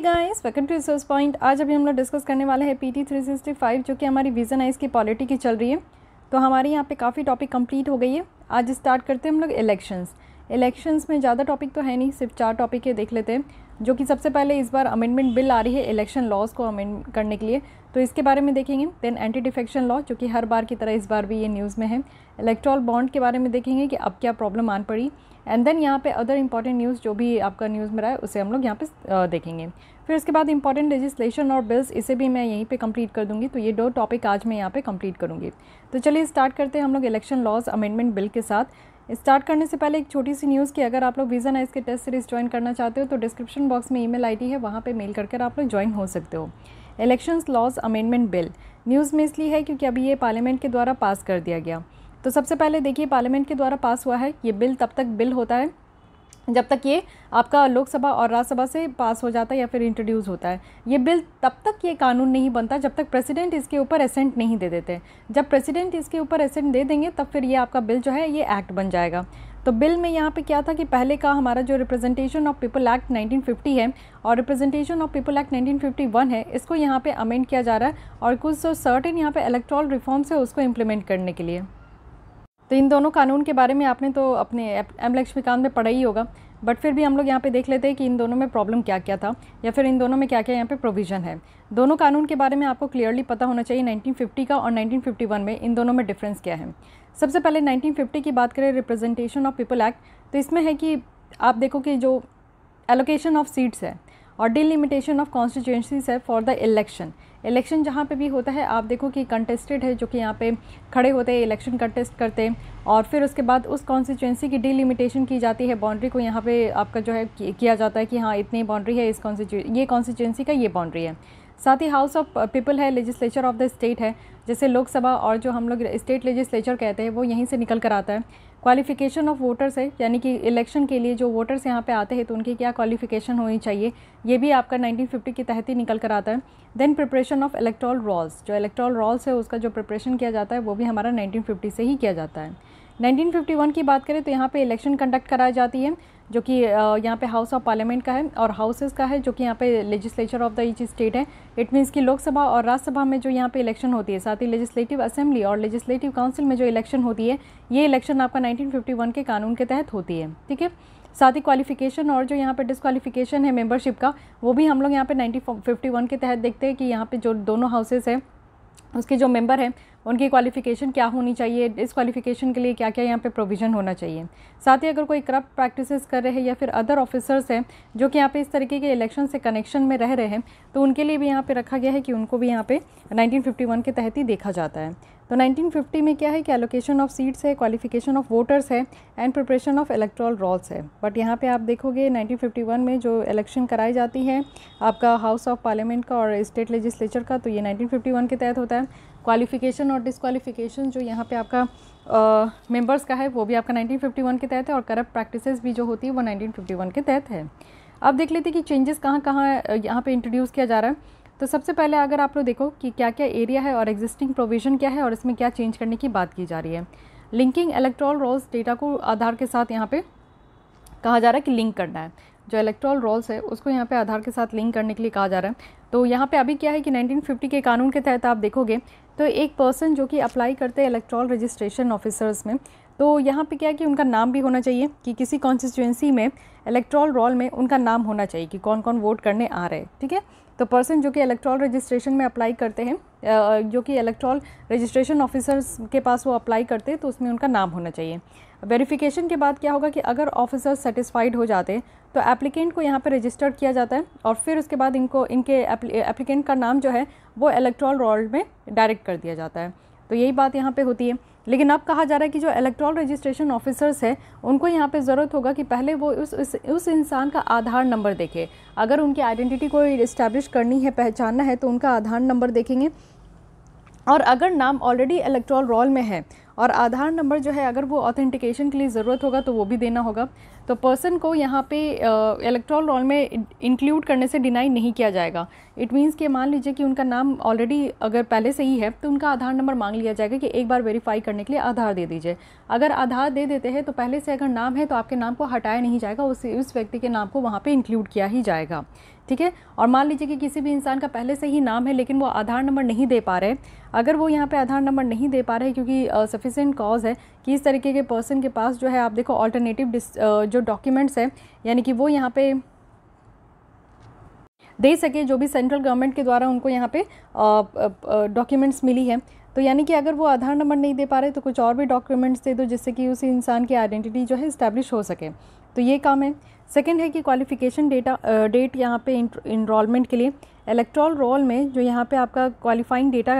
Guys welcome to resource point आज अभी हम लोग डिस्कस करने वाले हैं पीटी 365 जो कि हमारी विजन है इसकी पॉलिटी की चल रही है तो हमारे यहाँ पे काफ़ी टॉपिक कंप्लीट हो गई है आज स्टार्ट करते हैं हम लोग इलेक्शंस इलेक्शंस में ज़्यादा टॉपिक तो है नहीं सिर्फ चार टॉपिक है देख लेते हैं जो कि सबसे पहले इस बार अमेंडमेंट बिल आ रही है इलेक्शन लॉज को अमेंड करने के लिए तो इसके बारे में देखेंगे देन एंटी डिफेक्शन लॉ जो कि हर बार की तरह इस बार भी ये न्यूज़ में है इलेक्ट्रॉल बॉन्ड के बारे में देखेंगे कि अब क्या प्रॉब्लम आन पड़ी एंड देन यहाँ पे अदर इंपॉर्टेंट न्यूज़ जो भी आपका न्यूज़ में रहा है उसे हम लोग यहाँ पे देखेंगे फिर उसके बाद इंपॉर्टेंट लेजिस्लेशन और बिल्स इसे भी मैं यहीं पे कंप्लीट कर दूंगी तो ये दो टॉपिक आज मैं यहाँ पे कंप्लीट करूँगी तो चलिए स्टार्ट करते हैं हम लोग इलेक्शन लॉज अमेंडमेंट बिल के साथ स्टार्ट करने से पहले एक छोटी सी न्यूज़ की अगर आप लोग विजन आइस के टेस्ट सीरीज़ ज्वाइन करना चाहते हो तो डिस्क्रिप्शन बॉक्स में ई मेल है वहाँ पर मेल करके आप लोग ज्वाइन हो सकते हो election laws amendment bill news में इसलिए है क्योंकि अभी ये पार्लियामेंट के द्वारा पास कर दिया गया तो सबसे पहले देखिए पार्लियामेंट के द्वारा पास हुआ है ये बिल तब तक बिल होता है जब तक ये आपका लोकसभा और राज्यसभा से पास हो जाता है या फिर इंट्रोड्यूस होता है ये बिल तब तक ये कानून नहीं बनता जब तक प्रेसिडेंट इसके ऊपर असेंट नहीं दे देते जब प्रेसिडेंट इसके ऊपर असेंट दे देंगे तब फिर ये आपका बिल जो है ये एक्ट बन जाएगा तो बिल में यहाँ पे क्या था कि पहले का हमारा जो representation of people act nineteen है और representation of people act nineteen है इसको यहाँ पर अमेंड किया जा रहा है और कुछ जो सर्टेन यहाँ पर इलेक्ट्रॉल रिफॉर्म्स है उसको इम्प्लीमेंट करने के लिए तो इन दोनों कानून के बारे में आपने तो अपने एम लक्ष्मीकांत में पढ़ा ही होगा बट फिर भी हम लोग यहाँ पे देख लेते हैं कि इन दोनों में प्रॉब्लम क्या क्या था या फिर इन दोनों में क्या क्या यहाँ पे प्रोविज़न है दोनों कानून के बारे में आपको क्लियरली पता होना चाहिए 1950 का और 1951 में इन दोनों में डिफरेंस क्या है सबसे पहले 1950 की बात करें रिप्रेजेंटेशन ऑफ पीपल एक्ट तो इसमें है कि आप देखो कि जो एलोकेशन ऑफ सीट्स है और डिलिमिटेशन ऑफ कॉन्स्टिट्यूंसीज है फॉर द इलेक्शन इलेक्शन जहाँ पे भी होता है आप देखो कि कंटेस्टेड है जो कि यहाँ पे खड़े होते हैं इलेक्शन कंटेस्ट करते हैं और फिर उसके बाद उस कॉन्स्टिट्यूंसी की डिलिमिटेशन की जाती है बाउंड्री को यहाँ पे आपका जो है किया जाता है कि हाँ इतनी बाउंड्री है इस कॉन्स्टिट्यू ये कॉन्स्टिट्यूंसी का ये बाउंड्री है साथ ही हाउस ऑफ पीपल है लेजिस्लेचर ऑफ द स्टेट है जैसे लोकसभा और जो हम लोग स्टेट लेजिस्लेचर कहते हैं वो यहीं से निकल कर आता है क्वालिफिकेशन ऑफ वोटर्स है यानी कि इलेक्शन के लिए जो वोटर्स यहाँ पे आते हैं तो उनकी क्या क्वालिफिकेशन होनी चाहिए ये भी आपका 1950 के तहत ही निकल कर आता है then preparation of electoral rolls जो इलेक्ट्रॉल रॉल्स है उसका जो प्रिपरेशन किया जाता है वो भी हमारा 1950 से ही किया जाता है 1951 की बात करें तो यहाँ पे इलेक्शन कंडक्ट कराई जाती है जो कि यहाँ पे हाउस ऑफ पार्लियामेंट का है और हाउसेस का है जो कि यहाँ पे legislature of the each state है इट मीन्स कि लोकसभा और राज्यसभा में जो यहाँ पे इलेक्शन होती है साथ ही लेजिस्लेटिव असेंबली और लेजिस्लेटिव काउंसिल में जो इलेक्शन होती है ये इलेक्शन आपका 1951 के कानून के तहत होती है ठीक है साथ ही क्वालिफिकेशन और जो यहाँ पे डिसक्वालिफिकेशन है मेंबरशिप का वो भी हम लोग यहाँ पे 1951 के तहत देखते हैं कि यहाँ पे जो दोनों हाउसेज़ हैं उसके जो मेंबर हैं उनकी क्वालिफ़िकेशन क्या होनी चाहिए इस क्वालिफ़िकेशन के लिए क्या क्या यहाँ पे प्रोविज़न होना चाहिए साथ ही अगर कोई करप्ट प्रैक्टिसेस कर रहे हैं या फिर अदर ऑफिसर्स हैं जो कि यहाँ पे इस तरीके के इलेक्शन से कनेक्शन में रह रहे हैं तो उनके लिए भी यहाँ पे रखा गया है कि उनको भी यहाँ पे 1951 के तहत ही देखा जाता है तो 1950 में क्या है कि एलोकेशन ऑफ सीट्स है क्वालिफिकेशन ऑफ वोटर्स है and preparation of electoral rolls है बट यहाँ पे आप देखोगे 1951 में जो इलेक्शन कराई जाती है आपका हाउस ऑफ पार्लियामेंट का और स्टेट लेजिस्लेचर का तो ये 1951 के तहत होता है क्वालिफिकेशन और डिसक्वालिफिकेशन जो यहाँ पे आपका मेम्बर्स uh, का है वो भी आपका नाइनटीन के तहत है और करप्ट प्रैक्टिस भी जो होती है वो नाइनटीन के तहत है अब देख लेते हैं कि चेंजेस कहाँ कहाँ यहाँ पर इंट्रोड्यूस किया जा रहा है तो सबसे पहले अगर आप लोग देखो कि क्या क्या एरिया है और एग्जिस्टिंग प्रोविज़न क्या है और इसमें क्या चेंज करने की बात की जा रही है लिंकिंग इलेक्ट्रॉल रोल्स डेटा को आधार के साथ यहाँ पे कहा जा रहा है कि लिंक करना है जो इलेक्ट्रॉल रोल्स है उसको यहाँ पे आधार के साथ लिंक करने के लिए कहा जा रहा है तो यहाँ पे अभी क्या है कि 1950 के कानून के तहत आप देखोगे तो एक पर्सन जो कि अप्लाई करते हैं इलेक्ट्रॉल रजिस्ट्रेशन ऑफिसर्स में तो यहाँ पे क्या है कि उनका नाम भी होना चाहिए कि किसी कॉन्स्टिट्यूंसी में इलेक्ट्रॉल रोल में उनका नाम होना चाहिए कि कौन कौन वोट करने आ रहे हैं ठीक है तो पर्सन जो कि इलेक्ट्रॉल रजिस्ट्रेशन में अप्लाई करते हैं जो कि इलेक्ट्रॉल रजिस्ट्रेशन ऑफिसर्स के पास वो अप्लाई करते हैं तो उसमें उनका नाम होना चाहिए वेरिफिकेशन के बाद क्या होगा कि अगर ऑफिसर सेटिस्फाइड हो जाते तो एप्लीकेंट को यहाँ पर रजिस्टर किया जाता है और फिर उसके बाद इनको इनके एप्लीकेंट का नाम जो है वो इलेक्ट्रॉल रोल में डायरेक्ट कर दिया जाता है तो यही बात यहाँ पर होती है लेकिन अब कहा जा रहा है कि जो इलेक्ट्रॉल रजिस्ट्रेशन ऑफिसर्स हैं उनको यहाँ पे ज़रूरत होगा कि पहले वो उस उस, उस इंसान का आधार नंबर देखे अगर उनकी आइडेंटिटी को इस्टेब्लिश करनी है पहचानना है तो उनका आधार नंबर देखेंगे और अगर नाम ऑलरेडी इलेक्ट्रॉल रोल में है और आधार नंबर जो है अगर वो ऑथेंटिकेशन के लिए ज़रूरत होगा तो वो भी देना होगा तो पर्सन को यहाँ पे इलेक्ट्रॉल रोल में इंक्लूड करने से डिनाई नहीं किया जाएगा इट मीन्स कि मान लीजिए कि उनका नाम ऑलरेडी अगर पहले से ही है तो उनका आधार नंबर मांग लिया जाएगा कि एक बार वेरीफाई करने के लिए आधार दे दीजिए अगर आधार दे देते हैं तो पहले से अगर नाम है तो आपके नाम को हटाया नहीं जाएगा उस उस व्यक्ति के नाम को वहाँ पर इंक्लूड किया ही जाएगा ठीक है और मान लीजिए कि किसी भी इंसान का पहले से ही नाम है लेकिन वो आधार नंबर नहीं दे पा रहे अगर वो यहाँ पे आधार नंबर नहीं दे पा रहे क्योंकि सफिशेंट कॉज है कि इस तरीके के पर्सन के पास जो है आप देखो ऑल्टरनेटिव जो डॉक्यूमेंट्स हैं यानी कि वो यहाँ पे दे सके जो भी सेंट्रल गवर्नमेंट के द्वारा उनको यहाँ पे डॉक्यूमेंट्स मिली है तो यानी कि अगर वो आधार नंबर नहीं दे पा रहे तो कुछ और भी डॉक्यूमेंट्स दे दो जिससे कि उसी इंसान की आइडेंटिटी जो है इस्टेब्लिश हो सके तो ये काम है सेकेंड है कि क्वालिफिकेशन डेटा डेट यहाँ पे इनरोलमेंट के लिए इलेक्ट्रॉल रोल में जो यहाँ पे आपका qualifying data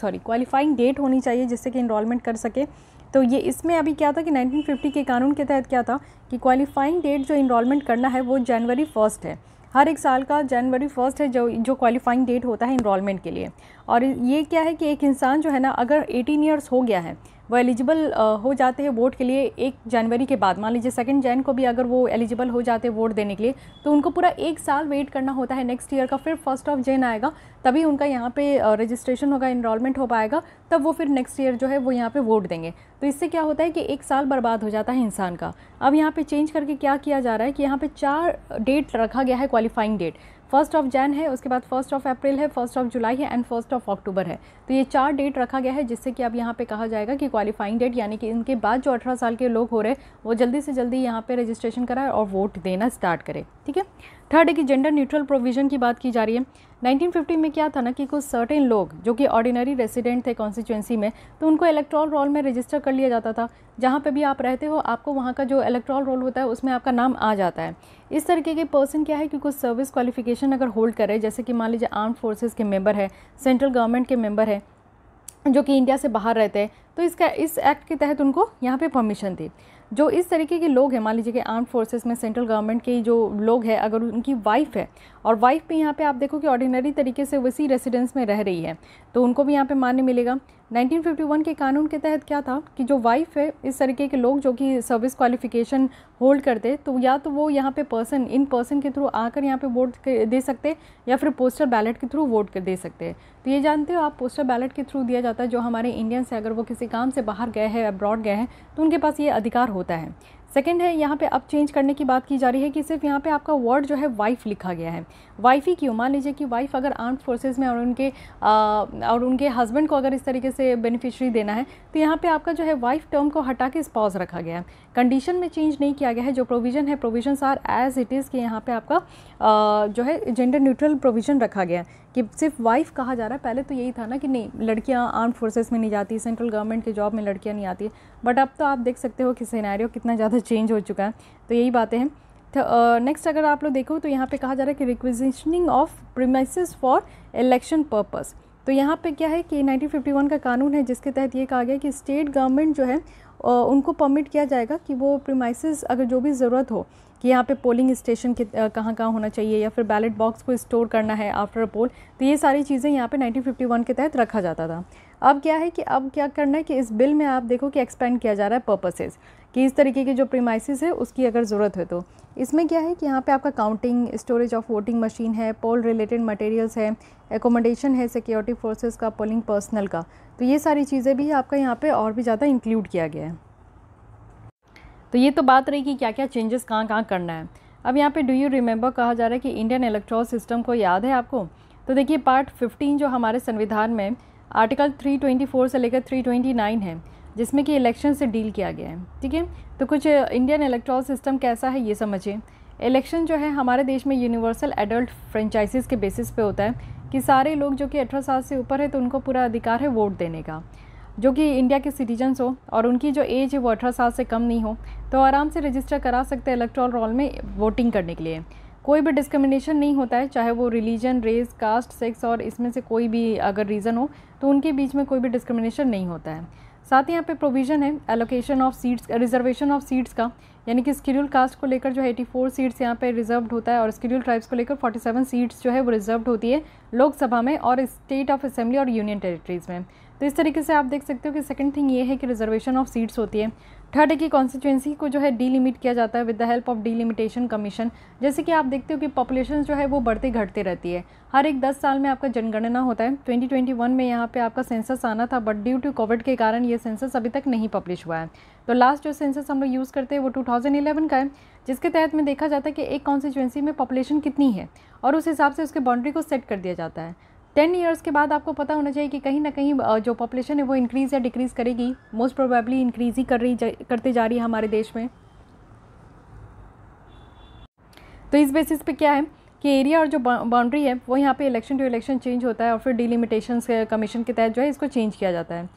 sorry qualifying date होनी चाहिए जिससे कि इनरोलमेंट कर सके तो ये इसमें अभी क्या था कि 1950 के कानून के तहत क्या था कि क्वालिफाइंग डेट जो इनरोलमेंट करना है वो जनवरी फर्स्ट है हर एक साल का जनवरी फर्स्ट है जो जो क्वालिफाइंग डेट होता है इनरोलमेंट के लिए और ये क्या है कि एक इंसान जो है ना अगर 18 ईयर्स हो गया है वो एलिजिबल हो जाते हैं वोट के लिए एक जनवरी के बाद मान लीजिए सेकेंड जैन को भी अगर वो एलिजिबल हो जाते हैं वोट देने के लिए तो उनको पूरा एक साल वेट करना होता है नेक्स्ट ईयर का फिर फर्स्ट ऑफ जैन आएगा तभी उनका यहाँ पे रजिस्ट्रेशन होगा इनरोलमेंट हो पाएगा तब वो फिर नेक्स्ट ईयर जो है वो यहाँ पर वोट देंगे तो इससे क्या होता है कि एक साल बर्बाद हो जाता है इंसान का अब यहाँ पर चेंज करके क्या किया जा रहा है कि यहाँ पर चार डेट रखा गया है qualifying date first of Jan है उसके बाद फर्स्ट ऑफ अप्रैल है फर्स्ट ऑफ जुलाई है एंड फर्स्ट ऑफ अक्टूबर है तो ये चार डेट रखा गया है जिससे कि अब यहाँ पे कहा जाएगा कि क्वालिफाइंग डेट यानी कि इनके बाद जो अठारह साल के लोग हो रहे वो जल्दी से जल्दी यहाँ पर रजिस्ट्रेशन कराए और वोट देना स्टार्ट करें ठीक है थर्ड है कि जेंडर न्यूट्रल प्रोविजन की बात की जा रही है 1950 में क्या था ना कि कुछ सर्टेन लोग जो कि ऑर्डिनरी रेसिडेंट थे कॉन्स्टिट्यूंसी में तो उनको इलेक्ट्रॉल रोल में रजिस्टर कर लिया जाता था जहाँ पे भी आप रहते हो आपको वहाँ का जो इलेक्ट्रॉल रोल होता है उसमें आपका नाम आ जाता है इस तरीके के पर्सन क्या है कि कुछ सर्विस क्वालिफिकेशन अगर होल्ड करे जैसे कि मान लीजिए आर्म फोर्सेज के मेम्बर है सेंट्रल गवर्नमेंट के मेम्बर है जो कि इंडिया से बाहर रहते हैं तो इसका इस एक्ट के तहत उनको यहाँ पे परमिशन थी जो इस तरीके के लोग हैं मान लीजिए कि आर्म फोर्सेस में सेंट्रल गवर्नमेंट के जो लोग हैं अगर उनकी वाइफ है और वाइफ भी यहाँ पे आप देखो कि ऑर्डिनरी तरीके से वसी रेसिडेंस में रह रही है तो उनको भी यहाँ पे मान्य मिलेगा 1951 के कानून के तहत क्या था कि जो वाइफ है इस तरीके के लोग जो कि सर्विस क्वालिफिकेशन होल्ड करते तो या तो वो यहाँ पे पर्सन इन पर्सन के थ्रू आकर यहाँ पे वोट दे सकते या फिर पोस्टर बैलेट के थ्रू वोट कर दे सकते हैं तो ये जानते हो आप पोस्टर बैलेट के थ्रू दिया जाता है जो हमारे इंडियंस है अगर वो किसी काम से बाहर गए हैं अब्रॉड गए हैं तो उनके पास ये अधिकार होता है सेकेंड है यहाँ पे अब चेंज करने की बात की जा रही है कि सिर्फ यहाँ पे आपका वर्ड जो है वाइफ लिखा गया है वाइफ ही क्यों मान लीजिए कि वाइफ अगर आर्म्ड फोर्सेज में और उनके आ, और उनके हस्बैंड को अगर इस तरीके से बेनिफिशरी देना है तो यहाँ पे आपका जो है वाइफ टर्म को हटा के स्पॉज रखा गया है कंडीशन में चेंज नहीं किया गया है जो प्रोविज़न है provision are as it is कि यहाँ पर आपका आ, जो है जेंडर न्यूट्रल प्रोविज़न रखा गया है कि सिर्फ वाइफ कहा जा रहा है पहले तो यही था ना कि नहीं लड़कियां आर्म फोर्सेस में नहीं जाती सेंट्रल गवर्नमेंट के जॉब में लड़कियां नहीं आती बट अब तो आप देख सकते हो कि सिनेरियो कितना ज़्यादा चेंज हो चुका है तो यही बातें हैं तो नेक्स्ट अगर आप लोग देखो तो यहाँ पे कहा जा रहा है कि requisitioning of premises for election purpose तो यहाँ पे क्या है कि 1951 का कानून है जिसके तहत ये कहा गया कि स्टेट गवर्नमेंट जो है उनको परमिट किया जाएगा कि वो प्रीमाइसिस अगर जो भी ज़रूरत हो कि यहाँ पे पोलिंग स्टेशन कहाँ कहाँ होना चाहिए या फिर बैलेट बॉक्स को स्टोर करना है आफ्टर अ पोल तो ये सारी चीज़ें यहाँ पे 1951 के तहत रखा जाता था अब क्या है कि अब क्या करना है कि इस बिल में आप देखो कि एक्सपेंड किया जा रहा है पर्पसेज कि इस तरीके की जो प्रीमाइसिस है उसकी अगर ज़रूरत है तो इसमें क्या है कि यहाँ पे आपका counting storage of voting machine है पोल रिलेटेड मटेरियल्स है एकोमोडेशन है सिक्योरिटी फोर्सेस का पोलिंग पर्सनल का तो ये सारी चीज़ें भी आपका यहाँ पर और भी ज़्यादा इंक्लूड किया गया है तो ये तो बात रही कि क्या क्या चेंजेस कहाँ कहाँ करना है अब यहाँ पे डू यू रिमेंबर कहा जा रहा है कि इंडियन इलेक्ट्रॉल सिस्टम को याद है आपको तो देखिए पार्ट 15 जो हमारे संविधान में आर्टिकल 324 से लेकर 329 है जिसमें कि इलेक्शन से डील किया गया है ठीक है तो कुछ इंडियन इलेक्ट्रॉल सिस्टम कैसा है ये समझिए इलेक्शन जो है हमारे देश में यूनिवर्सल एडल्ट फ्रेंचाइजीज़ के बेसिस पे होता है कि सारे लोग जो कि अठारह साल से ऊपर है तो उनको पूरा अधिकार है वोट देने का जो कि इंडिया के सिटीजन्स हो और उनकी जो एज है वो अठारह साल से कम नहीं हो तो आराम से रजिस्टर करा सकते हैं इलेक्ट्रॉल रोल में वोटिंग करने के लिए कोई भी डिस्क्रिमिनेशन नहीं होता है चाहे वो रिलीजन रेस कास्ट सेक्स और इसमें से कोई भी अगर रीज़न हो तो उनके बीच में कोई भी डिस्क्रिमिनेशन नहीं होता है साथ ही यहाँ पे प्रोविज़न है allocation of seats reservation of seats का यानी कि स्कड्यूल कास्ट को लेकर जो है एटी फोर सीट्स यहाँ पे रिजर्व्ड होता है और स्कड्यूल ट्राइब्स को लेकर फोर्टी सेवन सीट्स जो है वो रिजर्व्ड होती है लोकसभा में और स्टेट ऑफ असेंबली और यूनियन टेरिटरीज़ में तो इस तरीके से आप देख सकते हो कि सेकंड थिंग ये है कि रिजर्वेशन ऑफ सीट्स होती है थर्ड है कि कॉन्स्टिट्यूंसी को जो है डीलिमिट किया जाता है with the help of delimitation commission जैसे कि आप देखते हो कि पॉपुलेशन जो है वो बढ़ते घटते रहती है हर एक दस साल में आपका जनगणना होता है 2021 में यहाँ पे आपका सेंसस आना था बट ड्यू टू कोविड के कारण ये सेंसस अभी तक नहीं पब्लिश हुआ है तो लास्ट जो सेंसस हम लोग यूज़ करते हैं वो 2011 का है जिसके तहत में देखा जाता है कि एक कॉन्स्टिट्यूंसी में पॉपुलेशन कितनी है और उस हिसाब से उसके बाउंड्री को सेट कर दिया जाता है टेन ईयर्स के बाद आपको पता होना चाहिए कि कहीं ना कहीं जो पॉपुलेशन है वो इंक्रीज़ या डिक्रीज़ करेगी मोस्ट प्रोबेबली इंक्रीज़ ही कर रही करते जा रही है हमारे देश में तो इस बेसिस पे क्या है कि एरिया और जो बाउंड्री है वो यहाँ पे इलेक्शन टू इलेक्शन चेंज होता है और फिर डिलिमिटेशन कमीशन के तहत जो है इसको चेंज किया जाता है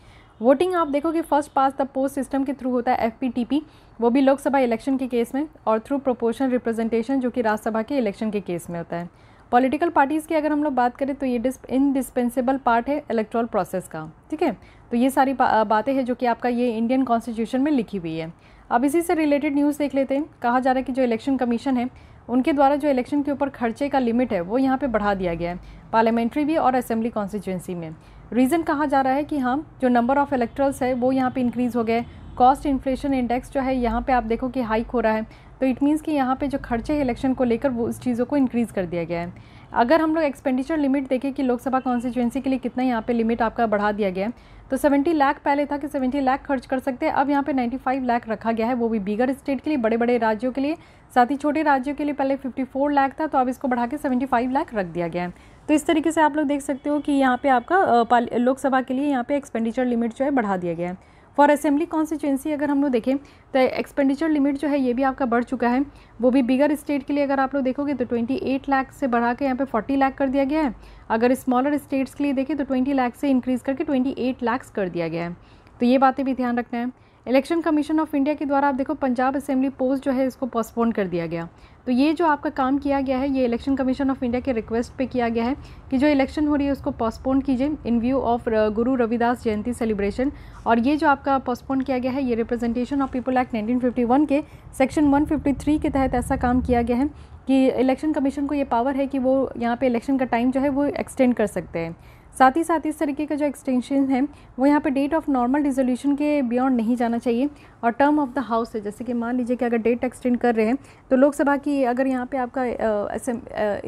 वोटिंग आप देखो कि first past the post system के थ्रू होता है एफ वो भी लोकसभा इलेक्शन के केस में और थ्रू प्रोपोर्शन रिप्रेजेंटेशन जो कि राज्यसभा के इलेक्शन के केस में होता है पॉलिटिकल पार्टीज़ की अगर हम लोग बात करें तो ये इनडिस्पेंसेबल पार्ट है इलेक्ट्रल प्रोसेस का ठीक है तो ये सारी बातें हैं जो कि आपका ये इंडियन कॉन्स्टिट्यूशन में लिखी हुई है अब इसी से रिलेटेड न्यूज़ देख लेते हैं कहा जा रहा है कि जो इलेक्शन कमीशन है उनके द्वारा जो इलेक्शन के ऊपर खर्चे का लिमिट है वो यहाँ पे बढ़ा दिया गया है पार्लियामेंट्री भी और असेंबली कॉन्स्टिट्यूंसी में रीज़न कहा जा रहा है कि हाँ जो नंबर ऑफ़ इलेक्ट्रल्स है वो यहाँ पे इंक्रीज़ हो गए कॉस्ट इन्फ्लेशन इंडेक्स जो है यहाँ पे आप देखो कि हाइक हो रहा है तो इट मीन्स कि यहाँ पे जो खर्चे हैं इलेक्शन को लेकर वो उस चीज़ों को इंक्रीज़ कर दिया गया है अगर हम लोग एक्सपेंडिचर लिमिट देखें कि लोकसभा कॉन्स्टिट्यूंसी के लिए कितना यहाँ पे लिमिट आपका बढ़ा दिया गया है तो 70 लाख पहले था कि 70 लाख खर्च कर सकते हैं अब यहाँ पे 95 लाख रखा गया है वो भी बिगर स्टेट के लिए बड़े बड़े राज्यों के लिए साथ ही छोटे राज्यों के लिए पहले 54 लाख था तो अब इसको बढ़ा के सेवेंटी लाख रख दिया गया है तो इस तरीके से आप लोग देख सकते हो कि यहाँ पर आपका लोकसभा के लिए यहाँ पर एक्सपेंडिचर लिमिट जो है बढ़ा दिया गया है फॉर असेंबली कॉन्स्टिट्यूंसी अगर हम लोग देखें तो एक्सपेंडिचर लिमिट जो है ये भी आपका बढ़ चुका है वो भी बिगर स्टेट के लिए अगर आप लोग देखोगे तो 28 लाख से बढ़ा के यहाँ पे 40 लाख कर दिया गया है अगर स्मॉलर स्टेट्स के लिए देखें तो 20 लाख से इंक्रीज़ करके 28 लाख कर दिया गया है तो ये बातें भी ध्यान रखना है इलेक्शन कमीशन ऑफ इंडिया के द्वारा आप देखो पंजाब असेंबली पोस्ट जो है इसको पोस्टपोन कर दिया गया तो ये जो आपका काम किया गया है ये इलेक्शन कमीशन ऑफ इंडिया के रिक्वेस्ट पे किया गया है कि जो इलेक्शन हो रही है उसको पोस्टपोन कीजिए इन व्यू ऑफ गुरु रविदास जयंती सेलिब्रेशन और ये जो आपका पोस्टपोन किया गया है ये representation of people act nineteen के सेक्शन वन के तहत ऐसा काम किया गया है कि इलेक्शन कमीशन को ये पावर है कि वो यहाँ पे इलेक्शन का टाइम जो है वो एक्सटेंड कर सकते हैं साथ ही साथ इस तरीके का जो एक्सटेंशन है वो यहाँ पे डेट ऑफ नॉर्मल रिजोल्यूशन के बियॉन्ड नहीं जाना चाहिए और टर्म ऑफ द हाउस है जैसे कि मान लीजिए कि अगर डेट एक्सटेंड कर रहे हैं तो लोकसभा की अगर यहाँ पे आपका ऐसे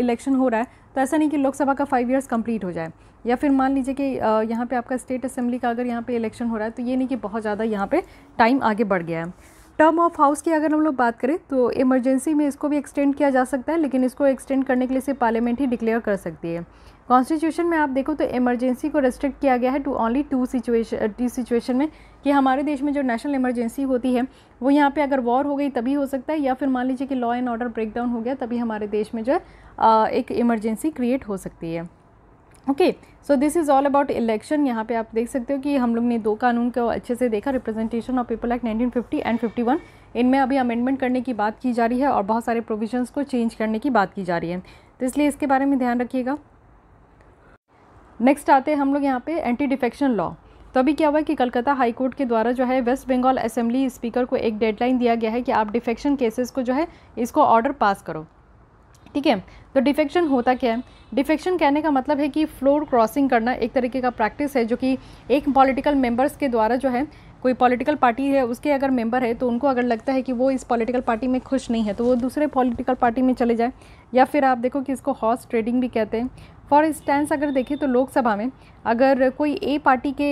इलेक्शन हो रहा है तो ऐसा नहीं कि लोकसभा का फाइव ईयर्स कंप्लीट हो जाए या फिर मान लीजिए कि यहाँ पर आपका स्टेट असेंबली का अगर यहाँ पर इलेक्शन हो रहा है तो ये नहीं कि बहुत ज़्यादा यहाँ पर टाइम आगे बढ़ गया है टर्म ऑफ हाउस की अगर हम लोग बात करें तो इमरजेंसी में इसको भी एक्सटेंड किया जा सकता है लेकिन इसको एक्सटेंड करने के लिए सिर्फ पार्लियामेंट ही डिक्लेयर कर सकती है कॉन्स्टिट्यूशन में आप देखो तो इमरजेंसी को रेस्ट्रिक्ट किया गया है to only two situation two situation में कि हमारे देश में जो नेशनल इमरजेंसी होती है वो यहाँ पे अगर वॉर हो गई तभी हो सकता है या फिर मान लीजिए कि लॉ एंड ऑर्डर ब्रेकडाउन हो गया तभी हमारे देश में जो है uh, एक इमरजेंसी क्रिएट हो सकती है okay so this is all about election यहाँ पे आप देख सकते हो कि हम लोग ने दो कानून को अच्छे से देखा representation of people act 1950 and 51 इनमें अभी अमेंडमेंट करने की बात की जा रही है और बहुत सारे प्रोविजंस को चेंज करने की बात की जा रही है तो इसलिए इसके बारे में ध्यान रखिएगा नेक्स्ट आते हैं हम लोग यहाँ पे एंटी डिफेक्शन लॉ तो अभी क्या हुआ कि कलकत्ता हाई कोर्ट के द्वारा जो है वेस्ट बंगाल असेंबली स्पीकर को एक डेडलाइन दिया गया है कि आप डिफेक्शन केसेस को जो है इसको ऑर्डर पास करो ठीक है तो डिफेक्शन होता क्या है डिफेक्शन कहने का मतलब है कि फ्लोर क्रॉसिंग करना एक तरीके का प्रैक्टिस है जो कि एक पॉलिटिकल मेंबर्स के द्वारा जो है कोई पॉलिटिकल पार्टी है उसके अगर मेंबर है तो उनको अगर लगता है कि वो इस पॉलिटिकल पार्टी में खुश नहीं है तो वो दूसरे पॉलिटिकल पार्टी में चले जाए या फिर आप देखो कि इसको हॉर्स ट्रेडिंग भी कहते हैं फॉर इंस्टेंस अगर देखें तो लोकसभा में अगर कोई ए पार्टी के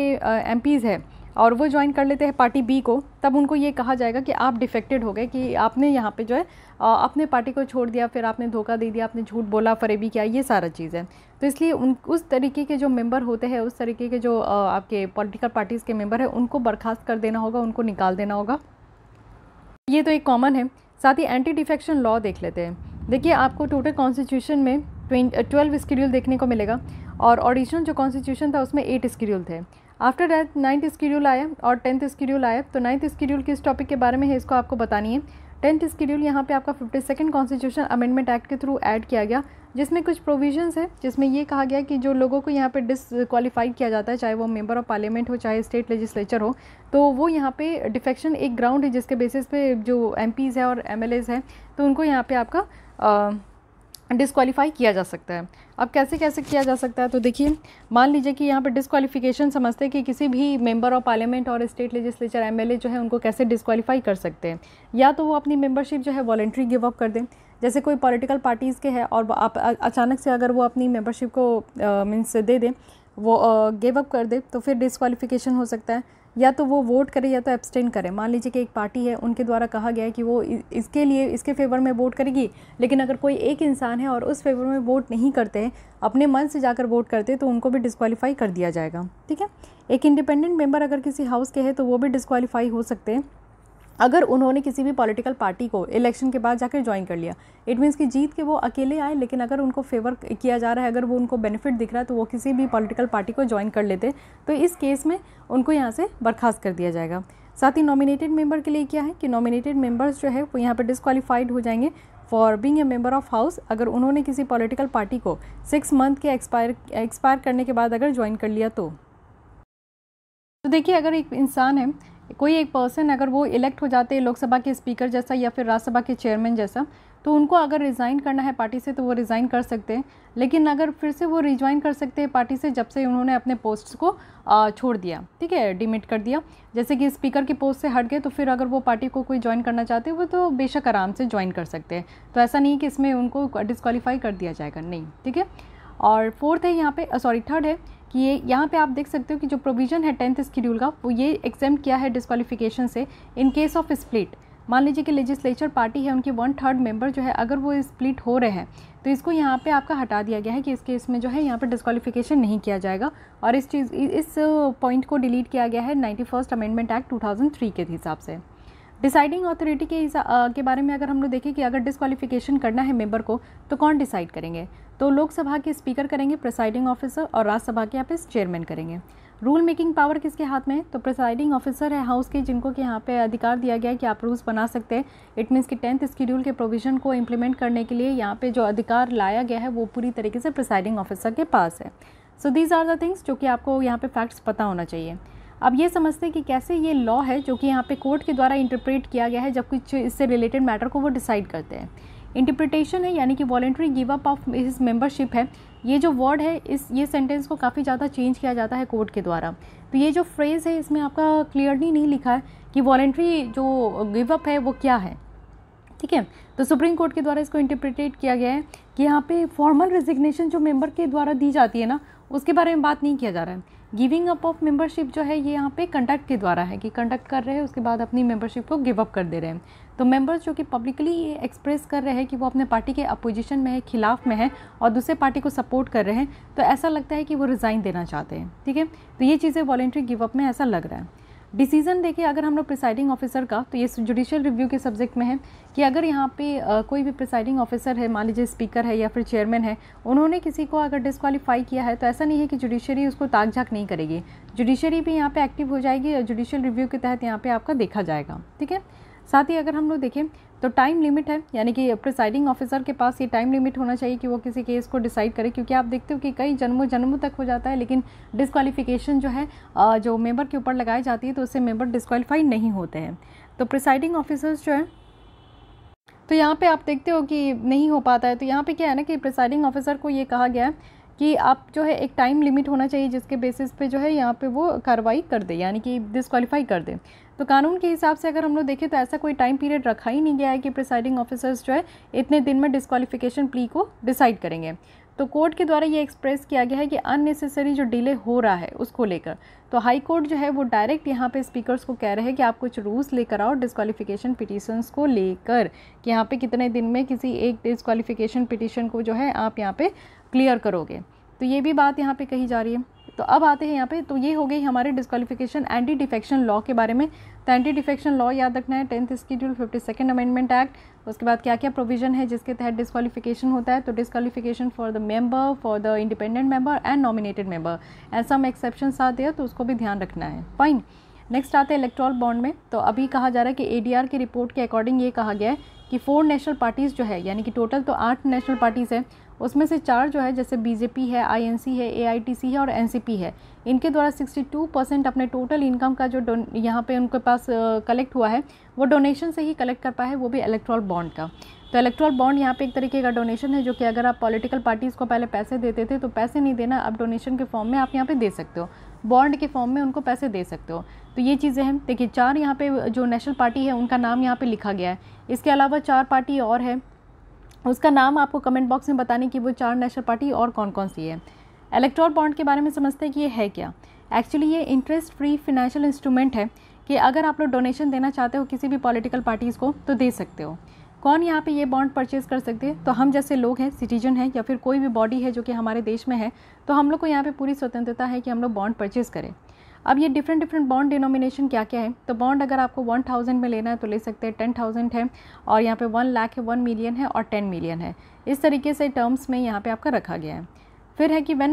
एम है और वो ज्वाइन कर लेते हैं पार्टी बी को तब उनको ये कहा जाएगा कि आप डिफेक्टेड हो गए कि आपने यहाँ पे जो है अपने पार्टी को छोड़ दिया फिर आपने धोखा दे दिया आपने झूठ बोला फरेबी किया ये सारा चीज़ है तो इसलिए उन उस तरीके के जो मेंबर होते हैं उस तरीके के जो आपके पॉलिटिकल पार्टीज़ के मेंबर हैं उनको बर्खास्त कर देना होगा उनको निकाल देना होगा ये तो एक कॉमन है साथ ही एंटी डिफेक्शन लॉ देख लेते हैं देखिए आपको टोटल कॉन्स्टिट्यूशन में ट्वेल्व स्कीड्यूल देखने को मिलेगा और ऑडिशनल जो कॉन्स्टिट्यूशन था उसमें एट स्कीड्यूल थे आफ्टर डैथ नाइन्थ स्कीड्यूल आया और टेंथ स्कीड्यूल आया तो नाइन्थ स्कीड्यूल किस टॉपिक के बारे में है इसको आपको बतानी है टेंथ स्कीड्यूल यहाँ पे आपका fifty second constitution amendment act के थ्रू ऐड किया गया जिसमें कुछ प्रोविजंस है जिसमें ये कहा गया कि जो लोगों को यहाँ पे डिसक्वालीफाइड किया जाता है चाहे वो मेंबर ऑफ पार्लियामेंट हो चाहे स्टेट लेजिस्लेचर हो तो वो यहाँ पे डिफेक्शन एक ग्राउंड है जिसके बेसिस पे जो एम है और एम हैं तो उनको यहाँ पर आपका डिसक्वालीफाई किया जा सकता है अब कैसे कैसे किया जा सकता है तो देखिए मान लीजिए कि यहाँ पर डिसक्वालिफिकेशन समझते हैं कि किसी भी मेंबर ऑफ पार्लियामेंट और स्टेट लेजिस्लेचर एमएलए जो है उनको कैसे डिसक्वालीफाई कर सकते हैं या तो वो अपनी मेंबरशिप जो है वॉलेंट्री गिव अप कर दें जैसे कोई पॉलिटिकल पार्टीज़ के है और आप अचानक से अगर वो अपनी मेंबरशिप को मीन्स दे दें वो गिव अप कर दे तो फिर डिसक्वालिफिकेशन हो सकता है या तो वो वोट करे या तो एब्सटेंड करे मान लीजिए कि एक पार्टी है उनके द्वारा कहा गया है कि वो इसके लिए इसके फेवर में वोट करेगी लेकिन अगर कोई एक इंसान है और उस फेवर में वोट नहीं करते अपने मन से जाकर वोट करते तो उनको भी डिसक्वालीफाई कर दिया जाएगा ठीक है एक इंडिपेंडेंट मेंबर अगर किसी हाउस के हैं तो वो भी डिसक्वालीफाई हो सकते हैं अगर उन्होंने किसी भी पॉलिटिकल पार्टी को इलेक्शन के बाद जाकर ज्वाइन कर लिया इट मीन्स कि जीत के वो अकेले आए लेकिन अगर उनको फेवर किया जा रहा है अगर वो उनको बेनिफिट दिख रहा है तो वो किसी भी पॉलिटिकल पार्टी को ज्वाइन कर लेते तो इस केस में उनको यहाँ से बर्खास्त कर दिया जाएगा साथ ही नॉमिनेटेड मेंबर के लिए क्या है कि नॉमिनेटेड मेंबर्स जो है वो यहाँ पर डिसक्वालीफाइड हो जाएंगे for being a member of house अगर उन्होंने किसी पॉलिटिकल पार्टी को सिक्स मंथ के एक्सपायर एक्सपायर करने के बाद अगर ज्वाइन कर लिया तो तो देखिए अगर एक इंसान है कोई एक पर्सन अगर वो इलेक्ट हो जाते हैं लोकसभा के स्पीकर जैसा या फिर राज्यसभा के चेयरमैन जैसा तो उनको अगर रिज़ाइन करना है पार्टी से तो वो रिज़ाइन कर सकते हैं लेकिन अगर फिर से वो रिज्वाइन कर सकते हैं पार्टी से जब से उन्होंने अपने पोस्ट को छोड़ दिया ठीक है डिमिट कर दिया जैसे कि स्पीकर की पोस्ट से हट गए तो फिर अगर वो पार्टी को कोई ज्वाइन करना चाहते हैं वो तो बेशक आराम से ज्वाइन कर सकते हैं तो ऐसा नहीं कि इसमें उनको डिसक्वालीफाई कर दिया जाएगा नहीं ठीक है और फोर्थ है यहाँ पे सॉरी थर्ड है कि ये यहाँ पे आप देख सकते हो कि जो प्रोविज़न है टेंथ स्कीड्यूल का वो ये एग्जाम किया है डिस्कालिफिकेशन से इन केस ऑफ स्प्लिट मान लीजिए कि लेजिस्लेचर पार्टी है उनके वन थर्ड मेंबर जो है अगर वो स्प्लिट हो रहे हैं तो इसको यहाँ पे आपका हटा दिया गया है कि इस केस में जो है यहाँ पर डिस्कालिफिकेशन नहीं किया जाएगा और इस चीज़ इस पॉइंट को डिलीट किया गया है ninety first amendment act two के हिसाब से डिसाइडिंग अथॉरिटी के के बारे में अगर हम लोग देखें कि अगर डिस्कालिफिकेशन करना है मेंबर को तो कौन डिसाइड करेंगे तो लोकसभा के स्पीकर करेंगे प्रिसाइडिंग ऑफिसर और राज्यसभा के यहाँ पे चेयरमैन करेंगे रूल मेकिंग पावर किसके हाथ में है तो प्रिसाइडिंग ऑफिसर है हाउस के जिनको कि यहाँ पे अधिकार दिया गया है कि आप रूल्स बना सकते हैं इट मीन्स कि टेंथ स्कीड्यूल के प्रोविजन को इम्प्लीमेंट करने के लिए यहाँ पे जो अधिकार लाया गया है वो पूरी तरीके से प्रिसाइडिंग ऑफिसर के पास है so these are the things जो कि आपको यहाँ पे फैक्ट्स पता होना चाहिए अब ये समझते हैं कि कैसे ये लॉ है जो कि यहाँ पे कोर्ट के द्वारा इंटरप्रेट किया गया है जब कुछ इससे रिलेटेड मैटर को वो डिसाइड करते हैं इंटरप्रिटेशन है यानी कि वॉलेंट्री गिव अप ऑफ इस मेंबरशिप है ये जो वर्ड है इस ये सेंटेंस को काफ़ी ज़्यादा चेंज किया जाता है कोर्ट के द्वारा तो ये जो फ्रेज़ है इसमें आपका क्लियरली नहीं लिखा है कि वॉलेंट्री जो गिव अप है वो क्या है ठीक है तो सुप्रीम कोर्ट के द्वारा इसको इंटरप्रिटेट किया गया है कि यहाँ पे फॉर्मल रेजिग्नेशन जो मेंबर के द्वारा दी जाती है ना उसके बारे में बात नहीं किया जा रहा है गिविंग अप ऑफ मेंबरशिप जो है ये यहाँ पे कंडक्ट के द्वारा है कि कंडक्ट कर रहे हैं उसके बाद अपनी मेंबरशिप को गिव अप कर दे रहे हैं तो मेंबर्स जो कि पब्लिकली ये एक्सप्रेस कर रहे हैं कि वो अपने पार्टी के अपोजिशन में है खिलाफ में है और दूसरे पार्टी को सपोर्ट कर रहे हैं तो ऐसा लगता है कि वो रिज़ाइन देना चाहते हैं ठीक है तो ये चीज़ें वॉल्ट्री गिव अप में ऐसा लग रहा है डिसीज़न देखिए अगर हम लोग प्रिसाइडिंग ऑफिसर का तो ये जुडिशियल रिव्यू के सब्जेक्ट में है कि अगर यहाँ पे आ, कोई भी प्रिसाइडिंग ऑफिसर है मान लीजिए स्पीकर है या फिर चेयरमैन है उन्होंने किसी को अगर डिसक्वालीफाई किया है तो ऐसा नहीं है कि जुडिशरी उसको ताक झाक नहीं करेगी जुडिशरी भी यहाँ पर एक्टिव हो जाएगी और जुडिशियल रिव्यू के तहत यहाँ पर आपका देखा जाएगा ठीक है साथ ही अगर हम लोग देखें तो टाइम लिमिट है यानी कि प्रिसाइडिंग ऑफिसर के पास ये टाइम लिमिट होना चाहिए कि वो किसी केस को डिसाइड करे क्योंकि आप देखते हो कि कई जन्मों जन्मों तक हो जाता है लेकिन डिसक्वालिफिकेशन जो है जो मेंबर के ऊपर लगाई जाती है तो उससे मेंबर डिसक्वालीफाई नहीं होते हैं तो प्रिसाइडिंग ऑफिसर्स जो है तो यहाँ पर आप देखते हो कि नहीं हो पाता है तो यहाँ पर क्या है ना कि प्रिसाइडिंग ऑफिसर को ये कहा गया है कि आप जो है एक टाइम लिमिट होना चाहिए जिसके बेसिस पे जो है यहाँ पे वो कार्रवाई कर दे यानी कि डिसक्वालीफाई कर दे तो कानून के हिसाब से अगर हम लोग देखें तो ऐसा कोई टाइम पीरियड रखा ही नहीं गया है कि प्रिसाइडिंग ऑफिसर्स जो है इतने दिन में डिस्कालिफिकेशन प्ली को डिसाइड करेंगे तो कोर्ट के द्वारा ये एक्सप्रेस किया गया है कि अननेसेसरी जो डिले हो रहा है उसको लेकर तो हाई कोर्ट जो है वो डायरेक्ट यहाँ पे स्पीकर्स को कह रहे हैं कि आप कुछ रूल्स लेकर आओ डिस्कालिफिकेशन पिटीशंस को लेकर कि यहाँ पे कितने दिन में किसी एक डिस्कालिफिकेशन पिटीशन को जो है आप यहाँ पे क्लियर करोगे तो ये भी बात यहाँ पर कही जा रही है तो अब आते हैं यहाँ पे तो ये हो गई हमारे डिस्कालिफिकेशन एंटी डिफेक्शन लॉ के बारे में तो एंटी डिफेक्शन लॉ याद रखना है tenth schedule fifty second amendment act उसके बाद क्या क्या प्रोविजन है जिसके तहत डिस्कालिफिकेशन होता है तो disqualification for the member for the independent member and nominated member and some exception आते हैं तो उसको भी ध्यान रखना है फाइन नेक्स्ट आते हैं इलेक्ट्रॉल बॉन्ड में तो अभी कहा जा रहा है कि एडीआर की रिपोर्ट के अकॉर्डिंग ये कहा गया है कि फोर नेशनल पार्टीज़ जो है यानी कि टोटल तो आठ नेशनल पार्टीज़ हैं उसमें से चार जो है जैसे बीजेपी है आईएनसी है एआईटीसी है और एनसीपी है इनके द्वारा 62 परसेंट अपने टोटल इनकम का जो यहाँ पे उनके पास कलेक्ट हुआ है वो डोनेशन से ही कलेक्ट कर पाए वो भी इलेक्ट्रॉल बॉन्ड का तो इलेक्ट्रॉल बॉन्ड यहाँ पे एक तरीके का डोनेशन है जो कि अगर आप पॉलिटिकल पार्टीज़ को पहले पैसे देते थे तो पैसे नहीं देना आप डोनेशन के फॉर्म में आप यहाँ पे दे सकते हो बॉन्ड के फॉर्म में उनको पैसे दे सकते हो तो ये चीज़ें हैं देखिए चार यहाँ पे जो नेशनल पार्टी है उनका नाम यहाँ पे लिखा गया है इसके अलावा चार पार्टी और है उसका नाम आपको कमेंट बॉक्स में बताने की वो चार नेशनल पार्टी और कौन कौन सी है इलेक्ट्रॉल बॉन्ड के बारे में समझते हैं कि ये है क्या एक्चुअली ये इंटरेस्ट फ्री फिनेंशियल इंस्ट्रूमेंट है कि अगर आप लोग डोनेशन देना चाहते हो किसी भी पॉलिटिकल पार्टीज़ को तो दे सकते हो कौन यहाँ पे ये बॉन्ड परचेज कर सकते हैं तो हम जैसे लोग हैं सिटीजन हैं या फिर कोई भी बॉडी है जो कि हमारे देश में है तो हम लोग को यहाँ पे पूरी स्वतंत्रता है कि हम लोग बॉन्ड परचेज़ करें अब ये डिफरेंट डिफरेंट बॉन्ड डिनोमिनेशन क्या क्या है तो बॉन्ड अगर आपको वन थाउजेंड में लेना है तो ले सकते हैं टेन थाउजेंड है और यहाँ पे वन लाख है वन मिलियन है और टेन मिलियन है इस तरीके से टर्म्स में यहाँ पर आपका रखा गया है फिर है कि वेन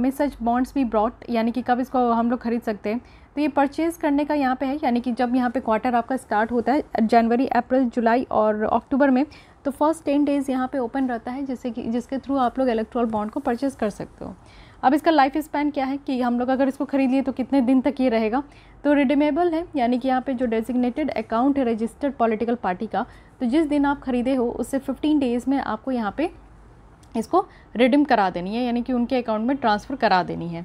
मिस सच बॉन्ड्स भी ब्रॉड यानी कि कब इसको हम लोग खरीद सकते हैं तो ये परचेज़ करने का यहाँ पे है यानी कि जब यहाँ पे क्वार्टर आपका स्टार्ट होता है जनवरी अप्रैल जुलाई और अक्टूबर में तो फर्स्ट टेन डेज़ यहाँ पे ओपन रहता है जिससे कि जिसके थ्रू आप लोग इलेक्ट्रॉल बॉन्ड को परचेज़ कर सकते हो अब इसका लाइफ स्पैन क्या है कि हम लोग अगर इसको खरीद लिए तो कितने दिन तक ये रहेगा तो रिडीमेबल है यानी कि यहाँ पे जो डेजिग्नेटेड अकाउंट है रजिस्टर्ड पॉलिटिकल पार्टी का तो जिस दिन आप खरीदे हो उससे फिफ्टीन डेज़ में आपको यहाँ पर इसको रिडीम करा देनी है यानी कि उनके अकाउंट में ट्रांसफ़र करा देनी है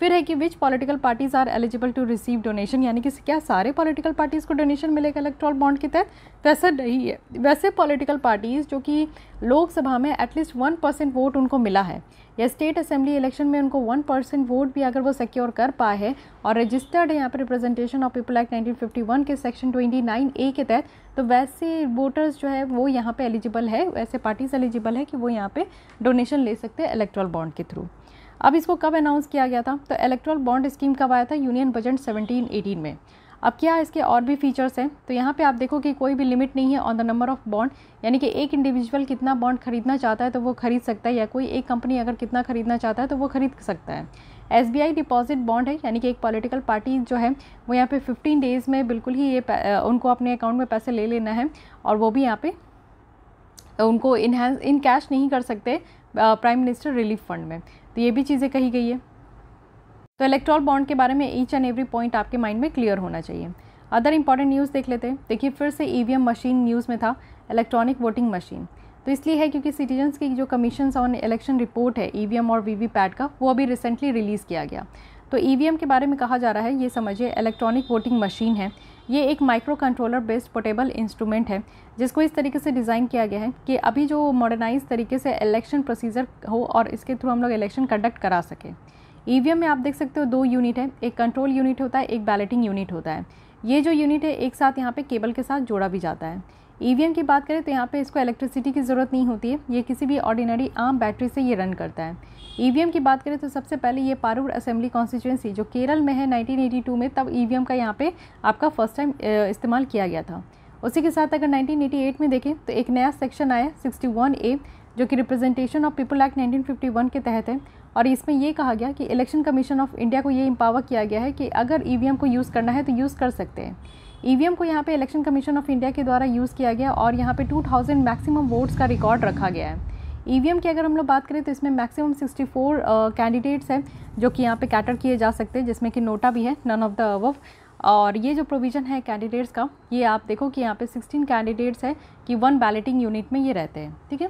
फिर है कि which political parties are eligible to receive donation यानी कि क्या सारे पॉलिटिकल पार्टीज़ को डोनेशन मिलेगा इलेक्ट्रॉल बॉन्ड के तहत वैसे नहीं है वैसे पॉलिटिकल पार्टीज़ जो कि लोकसभा में एटलीस्ट वन परसेंट वोट उनको मिला है या स्टेट असेंबली इलेक्शन में उनको वन परसेंट वोट भी अगर वो सिक्योर कर पाए है और रजिस्टर्ड है यहाँ पर रिप्रेजेंटेशन ऑफ पीपल एक्ट 1951 के सेक्शन 29 ए के तहत तो वैसे वोटर्स जो है वो यहाँ पे एलिजिबल है वैसे पार्टीज एलिजिबल है कि वो यहाँ पे डोनेशन ले सकते हैं इलेक्ट्रल बॉन्ड के थ्रू अब इसको कब अनाउंस किया गया था तो इलेक्ट्रल बॉन्ड स्कीम कब आया था यूनियन बजट एटीन में अब क्या इसके और भी फीचर्स हैं तो यहाँ पे आप देखो कि कोई भी लिमिट नहीं है on the number of bond यानी कि एक इंडिविजुअल कितना बॉन्ड खरीदना चाहता है तो वो खरीद सकता है या कोई एक कंपनी अगर कितना खरीदना चाहता है तो वो खरीद सकता है S B I deposit bond है यानी कि एक पॉलिटिकल पार्टी जो है वो यहाँ पे 15 डेज़ में बिल्कुल ही ये उनको अपने अकाउंट में पैसे ले लेना है और वो भी यहाँ पे उनको इनहेंस इन कैश नहीं कर सकते प्राइम मिनिस्टर रिलीफ फंड में तो ये भी चीज़ें कही गई है तो इलेक्ट्रॉल बॉन्ड के बारे में ईच एंड एवरी पॉइंट आपके माइंड में क्लियर होना चाहिए अदर इंपॉर्टेंट न्यूज़ देख लेते हैं देखिए फिर से ई मशीन न्यूज़ में था इलेक्ट्रॉनिक वोटिंग मशीन तो इसलिए है क्योंकि सिटीजन्स की जो कमीशन ऑन इलेक्शन रिपोर्ट है ई e और वी का वो अभी रिसेंटली रिलीज़ किया गया तो ई e के बारे में कहा जा रहा है ये समझिए इलेक्ट्रॉनिक वोटिंग मशीन है ये एक micro controller based portable instrument है जिसको इस तरीके से डिज़ाइन किया गया है कि अभी जो मॉडर्नाइज तरीके से इलेक्शन प्रोसीजर हो और इसके थ्रू हम लोग इलेक्शन कंडक्ट करा सकें ई e में आप देख सकते हो दो यूनिट है एक कंट्रोल यूनिट होता है एक बैलेटिंग यूनिट होता है ये जो यूनिट है एक साथ यहाँ पे केबल के साथ जोड़ा भी जाता है ई e की बात करें तो यहाँ पे इसको इलेक्ट्रिसिटी की ज़रूरत नहीं होती है ये किसी भी ऑर्डिनरी आम बैटरी से ये रन करता है ई e की बात करें तो सबसे पहले ये पारूर असेंबली कॉन्स्टिट्यूंसी जो केरल में है 1982 में तब ई e का यहाँ पे आपका फर्स्ट टाइम इस्तेमाल किया गया था उसी के साथ अगर 1988 में देखें तो एक नया सेक्शन आया सिक्सटी ए जो कि representation of people act nineteen के तहत है और इसमें यह कहा गया कि इलेक्शन कमीशन ऑफ इंडिया को ये इम्पावर किया गया है कि अगर ई को यूज़ करना है तो यूज़ कर सकते हैं ईवीएम e को यहाँ पे इलेक्शन कमीशन ऑफ इंडिया के द्वारा यूज़ किया गया और यहाँ पे 2000 मैक्सिमम वोट्स का रिकॉर्ड रखा गया है ईवीएम e की अगर हम लोग बात करें तो इसमें मैक्सिमम 64 कैंडिडेट्स हैं जो कि यहाँ पे कैटर किए जा सकते हैं जिसमें कि नोटा भी है नन ऑफ द अव और ये जो प्रोविज़न है कैंडिडेट्स का ये आप देखो कि यहाँ पे 16 कैंडिडेट्स है कि वन बैलेटिंग यूनिट में ये रहते हैं ठीक है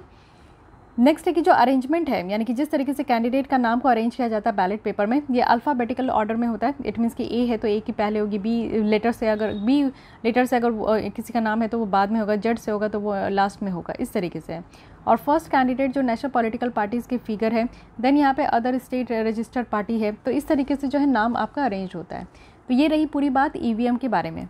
नेक्स्ट है कि जो अरेंजमेंट है यानी कि जिस तरीके से कैंडिडेट का नाम को अरेंज किया जाता है बैलेट पेपर में ये अल्फ़ाबेटिकल ऑर्डर में होता है इट मीन्स कि ए है तो ए की पहले होगी बी लेटर से अगर बी लेटर से अगर किसी का नाम है तो वो बाद में होगा जेड से होगा तो वो लास्ट में होगा इस तरीके से है और फर्स्ट कैंडिडेट जो नेशनल पॉलिटिकल पार्टीज़ की फिगर है देन यहाँ पे अदर स्टेट रजिस्टर्ड पार्टी है तो इस तरीके से जो है नाम आपका अरेंज होता है तो ये रही पूरी बात ई e के बारे में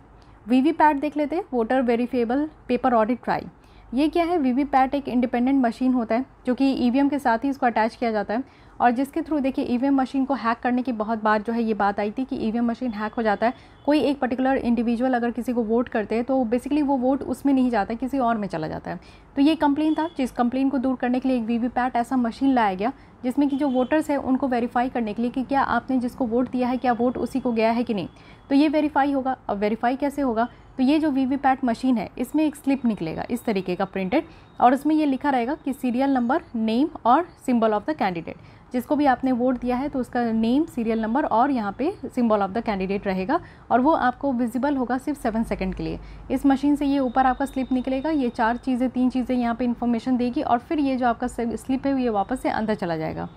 वी पैट देख लेते voter verifiable paper audit trail ये क्या है वी एक इंडिपेंडेंट मशीन होता है जो कि ई e के साथ ही इसको अटैच किया जाता है और जिसके थ्रू देखिए ई e मशीन को हैक करने की बहुत बार जो है ये बात आई थी कि ई मशीन हैक हो जाता है कोई एक पर्टिकुलर इंडिविजुअल अगर किसी को वोट करते हैं तो बेसिकली वो वोट उसमें नहीं जाता किसी और में चला जाता है तो ये कंप्लेन था जिस कंप्लेन को दूर करने के लिए एक वी ऐसा मशीन लाया गया जिसमें कि जो वोटर्स हैं उनको वेरीफाई करने के लिए कि क्या आपने जिसको वोट दिया है क्या वोट उसी को गया है कि नहीं तो ये वेरीफाई होगा अब वेरीफाई कैसे होगा तो ये जो वी पैट मशीन है इसमें एक स्लिप निकलेगा इस तरीके का प्रिंटेड और उसमें ये लिखा रहेगा कि सीरियल नंबर नेम और सिंबल ऑफ द कैंडिडेट जिसको भी आपने वोट दिया है तो उसका नेम सीरियल नंबर और यहाँ पे सिंबल ऑफ द कैंडिडेट रहेगा और वो आपको विजिबल होगा सिर्फ सेवन सेकंड के लिए इस मशीन से ये ऊपर आपका स्लिप निकलेगा ये चार चीज़ें तीन चीज़ें यहाँ पे इन्फॉर्मेशन देगी और फिर ये जो आपका स्लिप है ये वापस से अंदर चला जाएगा जाएगा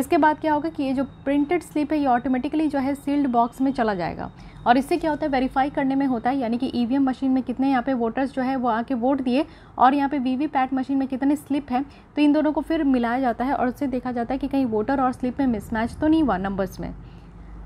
इसके बाद क्या होगा कि ये जो प्रिंटेड स्लिप है ये ऑटोमेटिकली जो है सील्ड बॉक्स में चला जाएगा और इससे क्या होता है वेरीफाई करने में होता है यानी कि ई e मशीन में कितने यहाँ पे वोटर्स जो है वो आके वोट दिए और यहाँ पे वी पैट मशीन में कितने स्लिप हैं तो इन दोनों को फिर मिलाया जाता है और उससे देखा जाता है कि कहीं वोटर और स्लिप में मिसमैच तो नहीं हुआ नंबर्स में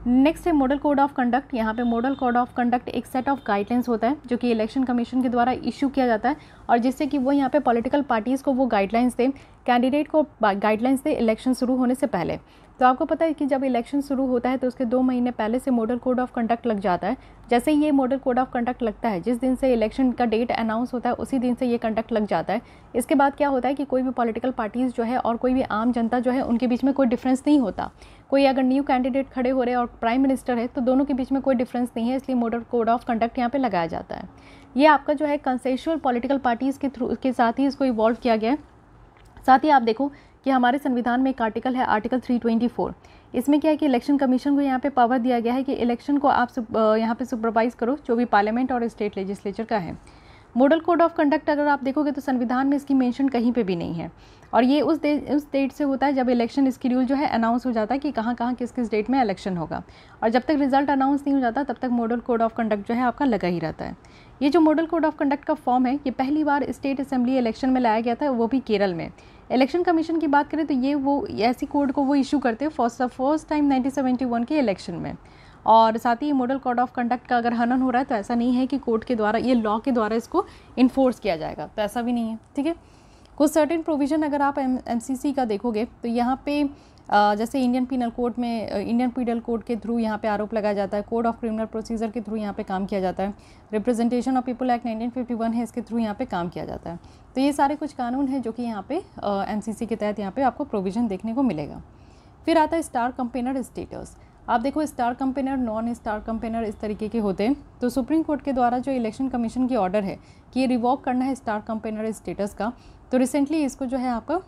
नेक्स्ट है मॉडल कोड ऑफ कंडक्ट यहाँ पे मॉडल कोड ऑफ कंडक्ट एक सेट ऑफ गाइडलाइंस होता है जो कि इलेक्शन कमीशन के द्वारा इशू किया जाता है और जिससे कि वो यहाँ पे पॉलिटिकल पार्टीज़ को वो गाइडलाइंस दें कैंडिडेट को गाइडलाइंस दे इलेक्शन शुरू होने से पहले तो आपको पता है कि जब इलेक्शन शुरू होता है तो उसके दो महीने पहले से मॉडल कोड ऑफ कंडक्ट लग जाता है जैसे ही ये मॉडल कोड ऑफ कंडक्ट लगता है जिस दिन से इलेक्शन का डेट अनाउंस होता है उसी दिन से ये कंडक्ट लग जाता है इसके बाद क्या होता है कि कोई भी पॉलिटिकल पार्टीज़ जो है और कोई भी आम जनता जो है उनके बीच में कोई डिफ्रेंस नहीं होता कोई अगर न्यू कैंडिडेट खड़े हो रहे और प्राइम मिनिस्टर है तो दोनों के बीच में कोई डिफ्रेंस नहीं है इसलिए मॉडल कोड ऑफ कंडक्ट यहाँ पर लगाया जाता है ये आपका जो है कंसेशुअल पॉलिटिकल पार्टीज़ के थ्रू के साथ ही इसको इवॉल्व किया गया है साथ ही आप देखो कि हमारे संविधान में एक आर्टिकल है आर्टिकल 324 इसमें क्या है कि इलेक्शन कमीशन को यहाँ पे पावर दिया गया है कि इलेक्शन को आप यहाँ पे सुपरवाइज करो जो भी पार्लियामेंट और स्टेट लेजिस्लेचर का है मॉडल कोड ऑफ कंडक्ट अगर आप देखोगे तो संविधान में इसकी मेंशन कहीं पे भी नहीं है और ये उस दे, उस डेट से होता है जब इलेक्शन स्कड्यूल जो है अनाउंस हो जाता है कि कहाँ कहाँ किस किस डेट में इलेक्शन होगा और जब तक रिजल्ट अनाउंस नहीं हो जाता तब तक मॉडल कोड ऑफ कंडक्ट जो है आपका लगा ही रहता है ये जो मॉडल कोड ऑफ कंडक्ट का फॉर्म है ये पहली बार स्टेट असेंबली इलेक्शन में लाया गया था वो भी केरल में इलेक्शन कमीशन की बात करें तो ये वो ऐसी कोड को वो इशू करते हैं फर्स्ट फर्स्ट टाइम 1971 के इलेक्शन में और साथ ही मॉडल कोड ऑफ कंडक्ट का अगर हनन हो रहा है तो ऐसा नहीं है कि कोर्ट के द्वारा ये लॉ के द्वारा इसको इन्फोर्स किया जाएगा तो ऐसा भी नहीं है ठीक है कुछ सर्टेन प्रोविज़न अगर आप एम का देखोगे तो यहाँ पे जैसे इंडियन पिनल कोड में इंडियन पीडल कोड के थ्रू यहाँ पे आरोप लगाया जाता है कोड ऑफ क्रिमिनल प्रोसीजर के थ्रू यहाँ पे काम किया जाता है रिप्रेजेंटेशन ऑफ पीपल एक्ट 1951 है इसके थ्रू यहाँ पे काम किया जाता है तो ये सारे कुछ कानून हैं जो कि यहाँ पे एम के तहत यहाँ पे आपको प्रोविज़न देखने को मिलेगा फिर आता है स्टार कंपेनर स्टेटस आप देखो star campaigner non star campaigner इस तरीके के होते हैं तो सुप्रीम कोर्ट के द्वारा जो इलेक्शन कमीशन की ऑर्डर है कि ये रिवॉक करना है स्टार कंपेनर स्टेटस का तो रिसेंटली इसको जो है आपका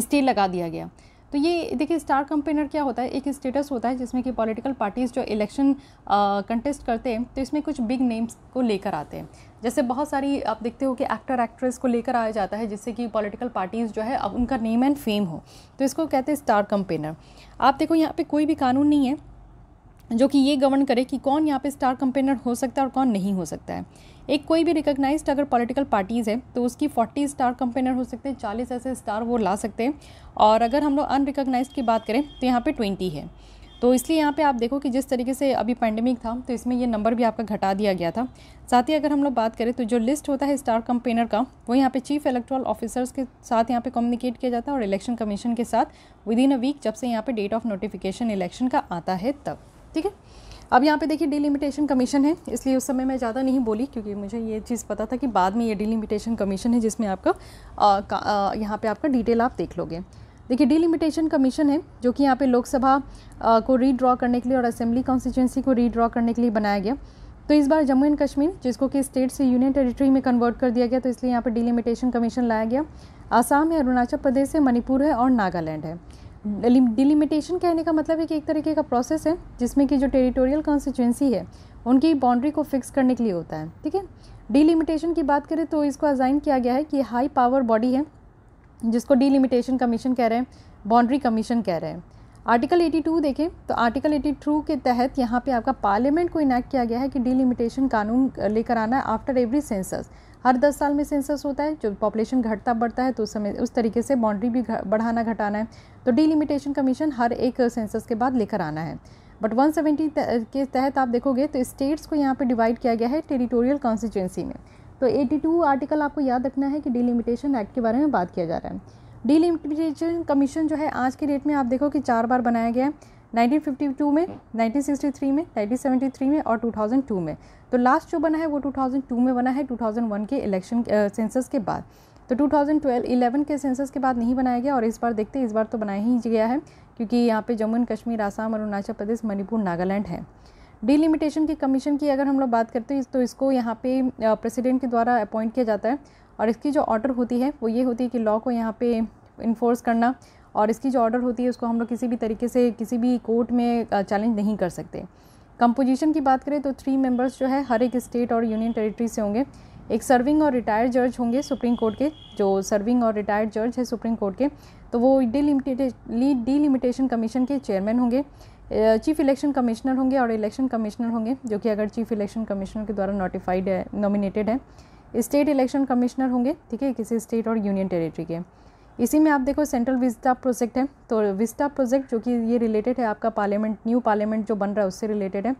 स्टील लगा दिया गया तो ये देखिए स्टार कंपेनर क्या होता है एक स्टेटस होता है जिसमें कि पॉलिटिकल पार्टीज़ जो इलेक्शन कंटेस्ट करते हैं तो इसमें कुछ बिग नेम्स को लेकर आते हैं जैसे बहुत सारी आप देखते हो कि एक्टर एक्ट्रेस को लेकर आया जाता है जिससे कि पॉलिटिकल पार्टीज़ जो है अब उनका नेम एंड फेम हो तो इसको कहते हैं स्टार कंपेनर आप देखो यहाँ पर कोई भी कानून नहीं है जो कि ये गवर्न करे कि कौन यहाँ पे स्टार कंपेनर हो सकता है और कौन नहीं हो सकता है एक कोई भी रिकग्नाइज्ड अगर पॉलिटिकल पार्टीज़ है तो उसकी 40 स्टार कंपेनर हो सकते हैं चालीस ऐसे स्टार वो ला सकते हैं और अगर हम लोग अनरिकग्नाइज की बात करें तो यहाँ पे 20 है तो इसलिए यहाँ पे आप देखो कि जिस तरीके से अभी पैंडमिक था तो इसमें यह नंबर भी आपका घटा दिया गया था साथ ही अगर हम लोग बात करें तो जो लिस्ट होता है स्टार कंपेनर का वो यहाँ पे चीफ इलेक्ट्रल ऑफिसर्स के साथ यहाँ पे कम्युनिकेट किया जाता है और इलेक्शन कमीशन के साथ विद इन अ वीक जब से यहाँ पर डेट ऑफ नोटिफिकेशन इलेक्शन का आता है तब ठीक है अब यहाँ पे देखिए डिलिमिटेशन कमीशन है इसलिए उस समय मैं ज़्यादा नहीं बोली क्योंकि मुझे ये चीज़ पता था कि बाद में ये डिलिमिटेशन कमीशन है जिसमें आपका यहाँ पे आपका डिटेल आप देख लोगे देखिए डिलिमिटेशन कमीशन है जो कि यहाँ पे लोकसभा को रीड्रॉ करने के लिए और असेंबली कॉन्स्टिट्यूंसी को रीड्रॉ करने के लिए बनाया गया तो इस बार जम्मू एंड कश्मीर जिसको कि स्टेट से यूनियन टेरिटरी में कन्वर्ट कर दिया गया तो इसलिए यहाँ पर डिलिमिटेशन कमीशन लाया गया आसाम है अरुणाचल प्रदेश है मणिपुर है और नागालैंड है डिलिमिटेशन कहने का मतलब है कि एक तरीके का प्रोसेस है जिसमें कि जो टेरिटोरियल कॉन्स्टिट्यूंसी है उनकी बाउंड्री को फिक्स करने के लिए होता है ठीक है डिलिमिटेशन की बात करें तो इसको अजाइन किया गया है कि हाई पावर बॉडी है जिसको डिलिमिटेशन कमीशन कह रहे हैं बाउंड्री कमीशन कह रहे हैं आर्टिकल 82 देखें तो आर्टिकल 82 के तहत यहाँ पे आपका पार्लियामेंट को इनैक्ट किया गया है कि डिलिमिटेशन कानून लेकर आना है आफ्टर एवरी सेंसस हर दस साल में सेंसस होता है जो पॉपुलेशन घटता बढ़ता है तो उस समय उस तरीके से बाउंड्री भी बढ़ाना घटाना है तो डीलिमिटेशन कमीशन हर एक सेंसस के बाद लेकर आना है बट 170 के तहत आप देखोगे तो स्टेट्स को यहाँ पे डिवाइड किया गया है टेरिटोरियल कॉन्स्टिट्यूंसी में तो 82 आर्टिकल आपको याद रखना है कि डीलिमिटेशन एक्ट के बारे में बात किया जा रहा है डीलिमिटेशन कमीशन जो है आज के डेट में आप देखो कि चार बार बनाया गया है 1952 में 1963 में 1973 में और 2002 में तो लास्ट जो बना है वो 2002 में बना है 2001 के इलेक्शन सेंसस के बाद तो 2012 11 के सेंसस के बाद नहीं बनाया गया और इस बार देखते इस बार तो बनाया ही गया है क्योंकि यहाँ पे जम्मू एंड कश्मीर आसाम अरुणाचल प्रदेश मणिपुर नागालैंड है डिलिमिटेशन के कमीशन की अगर हम लोग बात करते हैं तो इसको यहाँ पे प्रेसिडेंट के द्वारा अपॉइंट किया जाता है और इसकी जो ऑर्डर होती है वो ये होती है कि लॉ को यहाँ पे इन्फोर्स करना और इसकी जो ऑर्डर होती है उसको हम लोग किसी भी तरीके से किसी भी कोर्ट में चैलेंज नहीं कर सकते कंपोजिशन की बात करें तो थ्री मेंबर्स जो है हर एक स्टेट और यूनियन टेरिटरी से होंगे एक सर्विंग और रिटायर्ड जज होंगे सुप्रीम कोर्ट के जो सर्विंग और रिटायर्ड जज है सुप्रीम कोर्ट के तो वो डीलिमिटेशन कमीशन के चेयरमैन होंगे चीफ इलेक्शन कमिश्नर होंगे और इलेक्शन कमिश्नर होंगे जो कि अगर चीफ इलेक्शन कमिश्नर के द्वारा नोटिफाइड है नॉमिनेटेड है स्टेट इलेक्शन कमिश्नर होंगे ठीक है किसी स्टेट और यूनियन टेरिटरी के इसी में आप देखो सेंट्रल विस्टा प्रोजेक्ट है तो विस्टा प्रोजेक्ट जो कि ये रिलेटेड है आपका पार्लियामेंट न्यू पार्लियामेंट जो बन रहा है उससे रिलेटेड है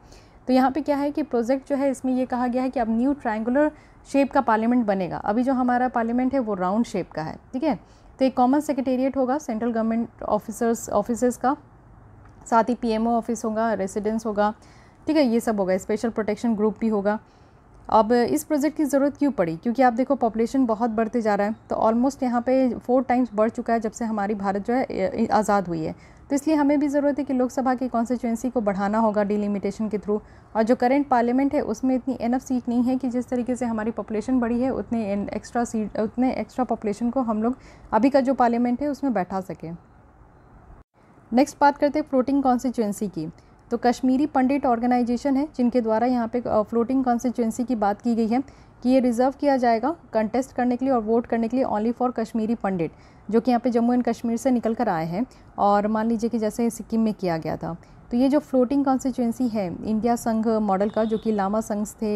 तो यहाँ पे क्या है कि प्रोजेक्ट जो है इसमें ये कहा गया है कि अब न्यू ट्रायंगुलर शेप का पार्लियामेंट बनेगा अभी जो हमारा पार्लियामेंट है वो राउंड शेप का है ठीक है तो एक कॉमन सेक्रेटेरिएट होगा सेंट्रल गवर्नमेंट ऑफिसर्स ऑफिसर्स का साथ ही पीएमओ ऑफिस होगा रेसिडेंस होगा ठीक है ये सब होगा स्पेशल प्रोटेक्शन ग्रुप भी होगा अब इस प्रोजेक्ट की ज़रूरत क्यों पड़ी क्योंकि आप देखो पॉपुलेशन बहुत बढ़ते जा रहा है तो ऑलमोस्ट यहाँ पे फोर टाइम्स बढ़ चुका है जब से हमारी भारत जो है आज़ाद हुई है तो इसलिए हमें भी ज़रूरत है कि लोकसभा की कॉन्स्टिट्यूंसी को बढ़ाना होगा डिलिमिटेशन के थ्रू और जो करेंट पार्लियामेंट है उसमें इतनी एनफ सीट नहीं है कि जिस तरीके से हमारी पॉपुलेशन बढ़ी है उतने एक्स्ट्रा सीट उतने एक्स्ट्रा पॉपुलेशन को हम लोग अभी का जो पार्लियामेंट है उसमें बैठा सकें नेक्स्ट बात करते हैं फ्लोटिंग कॉन्स्टिट्यूंसी की तो कश्मीरी पंडित ऑर्गेनाइजेशन है जिनके द्वारा यहाँ पे फ्लोटिंग कॉन्स्टिट्यूंसी की बात की गई है कि ये रिज़र्व किया जाएगा कंटेस्ट करने के लिए और वोट करने के लिए ओनली फॉर कश्मीरी पंडित जो कि यहाँ पे जम्मू एंड कश्मीर से निकल कर आए हैं और मान लीजिए कि जैसे सिक्किम में किया गया था तो ये जो फ्लोटिंग कॉन्स्टिट्यूंसी है इंडिया संघ मॉडल का जो कि लामा संघ थे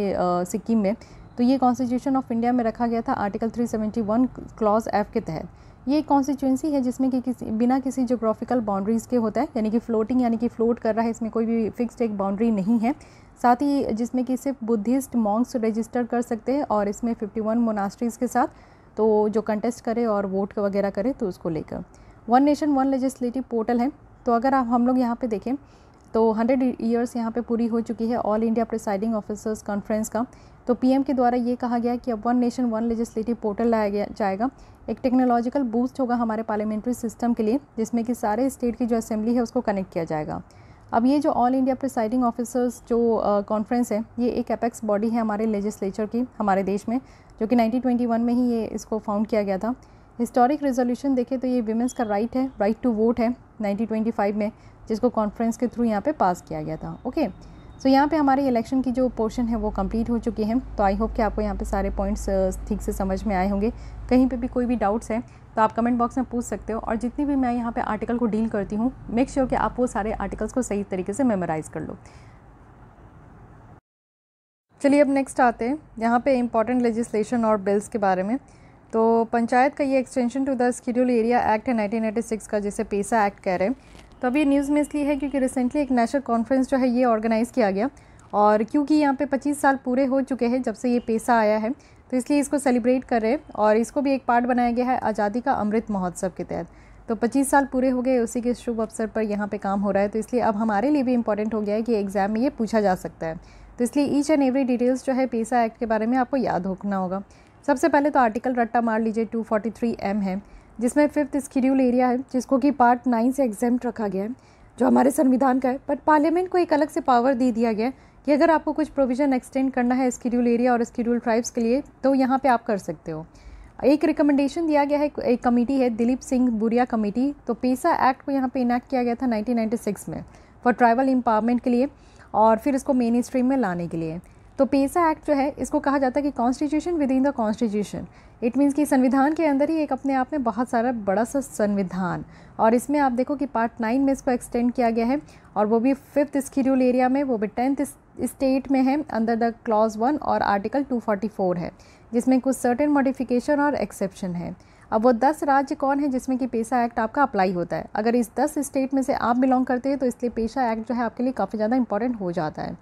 सिक्किम में तो ये कॉन्स्टिट्यूशन ऑफ इंडिया में रखा गया था आर्टिकल 371 क्लॉज एफ के तहत ये कॉन्स्टिट्यूंसी है जिसमें कि किसी बिना किसी जोग्राफिकल बाउंड्रीज़ के होता है यानी कि फ्लोटिंग यानी कि फ्लोट कर रहा है इसमें कोई भी फिक्स्ड एक बाउंड्री नहीं है साथ ही जिसमें कि सिर्फ बुद्धिस्ट मॉन्ग्स रजिस्टर कर सकते हैं और इसमें 51 मोनास्ट्रीज़ के साथ तो जो कंटेस्ट करे और वोट वगैरह करे तो उसको लेकर one nation one legislative portal है तो अगर आप हम लोग यहाँ पर देखें तो हंड्रेड ईयर्स यहाँ पर पूरी हो चुकी है all India presiding officers conference का तो पीएम के द्वारा ये कहा गया कि अब one nation one legislative portal लाया गया जाएगा एक टेक्नोलॉजिकल बूस्ट होगा हमारे पार्लियामेंट्री सिस्टम के लिए जिसमें कि सारे स्टेट की जो असेंबली है उसको कनेक्ट किया जाएगा अब ये जो ऑल इंडिया प्रिसाइडिंग ऑफिसर्स जो कॉन्फ्रेंस है ये एक एपेक्स बॉडी है हमारे लेजिस्लेचर की हमारे देश में जो कि 1921 में ही ये इसको फाउंड किया गया था हिस्टोरिक रेजोल्यूशन देखें तो ये वीमेंस का राइट है राइट टू वोट है 1925 में जिसको कॉन्फ्रेंस के थ्रू यहाँ पे पास किया गया था ओके okay? सो so, यहाँ पे हमारे इलेक्शन की जो पोर्शन है वो कंप्लीट हो चुकी है तो आई होप कि आपको यहाँ पे सारे पॉइंट्स ठीक से समझ में आए होंगे कहीं पे भी कोई भी डाउट्स है तो आप कमेंट बॉक्स में पूछ सकते हो और जितनी भी मैं यहाँ पे आर्टिकल को डील करती हूँ मेक श्योर कि आप वो सारे आर्टिकल्स को सही तरीके से मेमोराइज़ कर लो चलिए अब नेक्स्ट आते हैं यहाँ पर इंपॉर्टेंट लेजिस्लेशन और बिल्स के बारे में तो पंचायत का ये extension to the schedule area act है नाइनटीन का जिसे पेसा एक्ट कह रहे हैं तो अभी न्यूज़ में इसलिए है क्योंकि रिसेंटली एक नेशनल कॉन्फ्रेंस जो है ये ऑर्गेनाइज़ किया गया और क्योंकि यहाँ पे 25 साल पूरे हो चुके हैं जब से ये पेशा आया है तो इसलिए इसको सेलिब्रेट कर रहे हैं और इसको भी एक पार्ट बनाया गया है आज़ादी का अमृत महोत्सव के तहत तो 25 साल पूरे हो गए उसी के शुभ अवसर पर यहाँ पे काम हो रहा है तो इसलिए अब हमारे लिए भी इम्पॉर्टेंट हो गया है कि एग्ज़ाम में ये पूछा जा सकता है तो इसलिए ईच एंड एवरी डिटेल्स जो है पेशा एक्ट के बारे में आपको याद रखना होगा सबसे पहले तो आर्टिकल रट्टा मार लीजिए टू एम है जिसमें फिफ्थ स्कीड्यूल एरिया है जिसको कि पार्ट नाइन से एग्जाम रखा गया है जो हमारे संविधान का है बट पार्लियामेंट को एक अलग से पावर दे दिया गया है कि अगर आपको कुछ प्रोविज़न एक्सटेंड करना है स्कीड्यूल एरिया और स्कीड्यूल ट्राइब्स के लिए तो यहाँ पे आप कर सकते हो एक रिकमेंडेशन दिया गया है एक कमेटी है दिलीप सिंह बुरिया कमेटी तो पेसा एक्ट को यहाँ पे इनैक्ट किया गया था 1996 में फॉर ट्राइबल एम्पावरमेंट के लिए और फिर इसको मेन स्ट्रीम में लाने के लिए तो पेसा एक्ट जो है इसको कहा जाता है कि constitution within the constitution it means कि संविधान के अंदर ही एक अपने आप में बहुत सारा बड़ा सा संविधान और इसमें आप देखो कि पार्ट नाइन में इसको एक्सटेंड किया गया है और वो भी फिफ्थ स्कीड्यूल एरिया में वो भी टेंथ स्टेट में है अंडर द क्लॉज वन और आर्टिकल फोर है जिसमें कुछ सर्टेन मॉडिफिकेशन और एक्सेप्शन है अब वो दस राज्य कौन है जिसमें कि पेशा एक्ट आपका अप्लाई होता है अगर इस दस स्टेट में से आप बिलोंग करते हैं तो इसलिए पेशा एक्ट जो है आपके लिए काफ़ी ज़्यादा इंपॉर्टेंट हो जाता है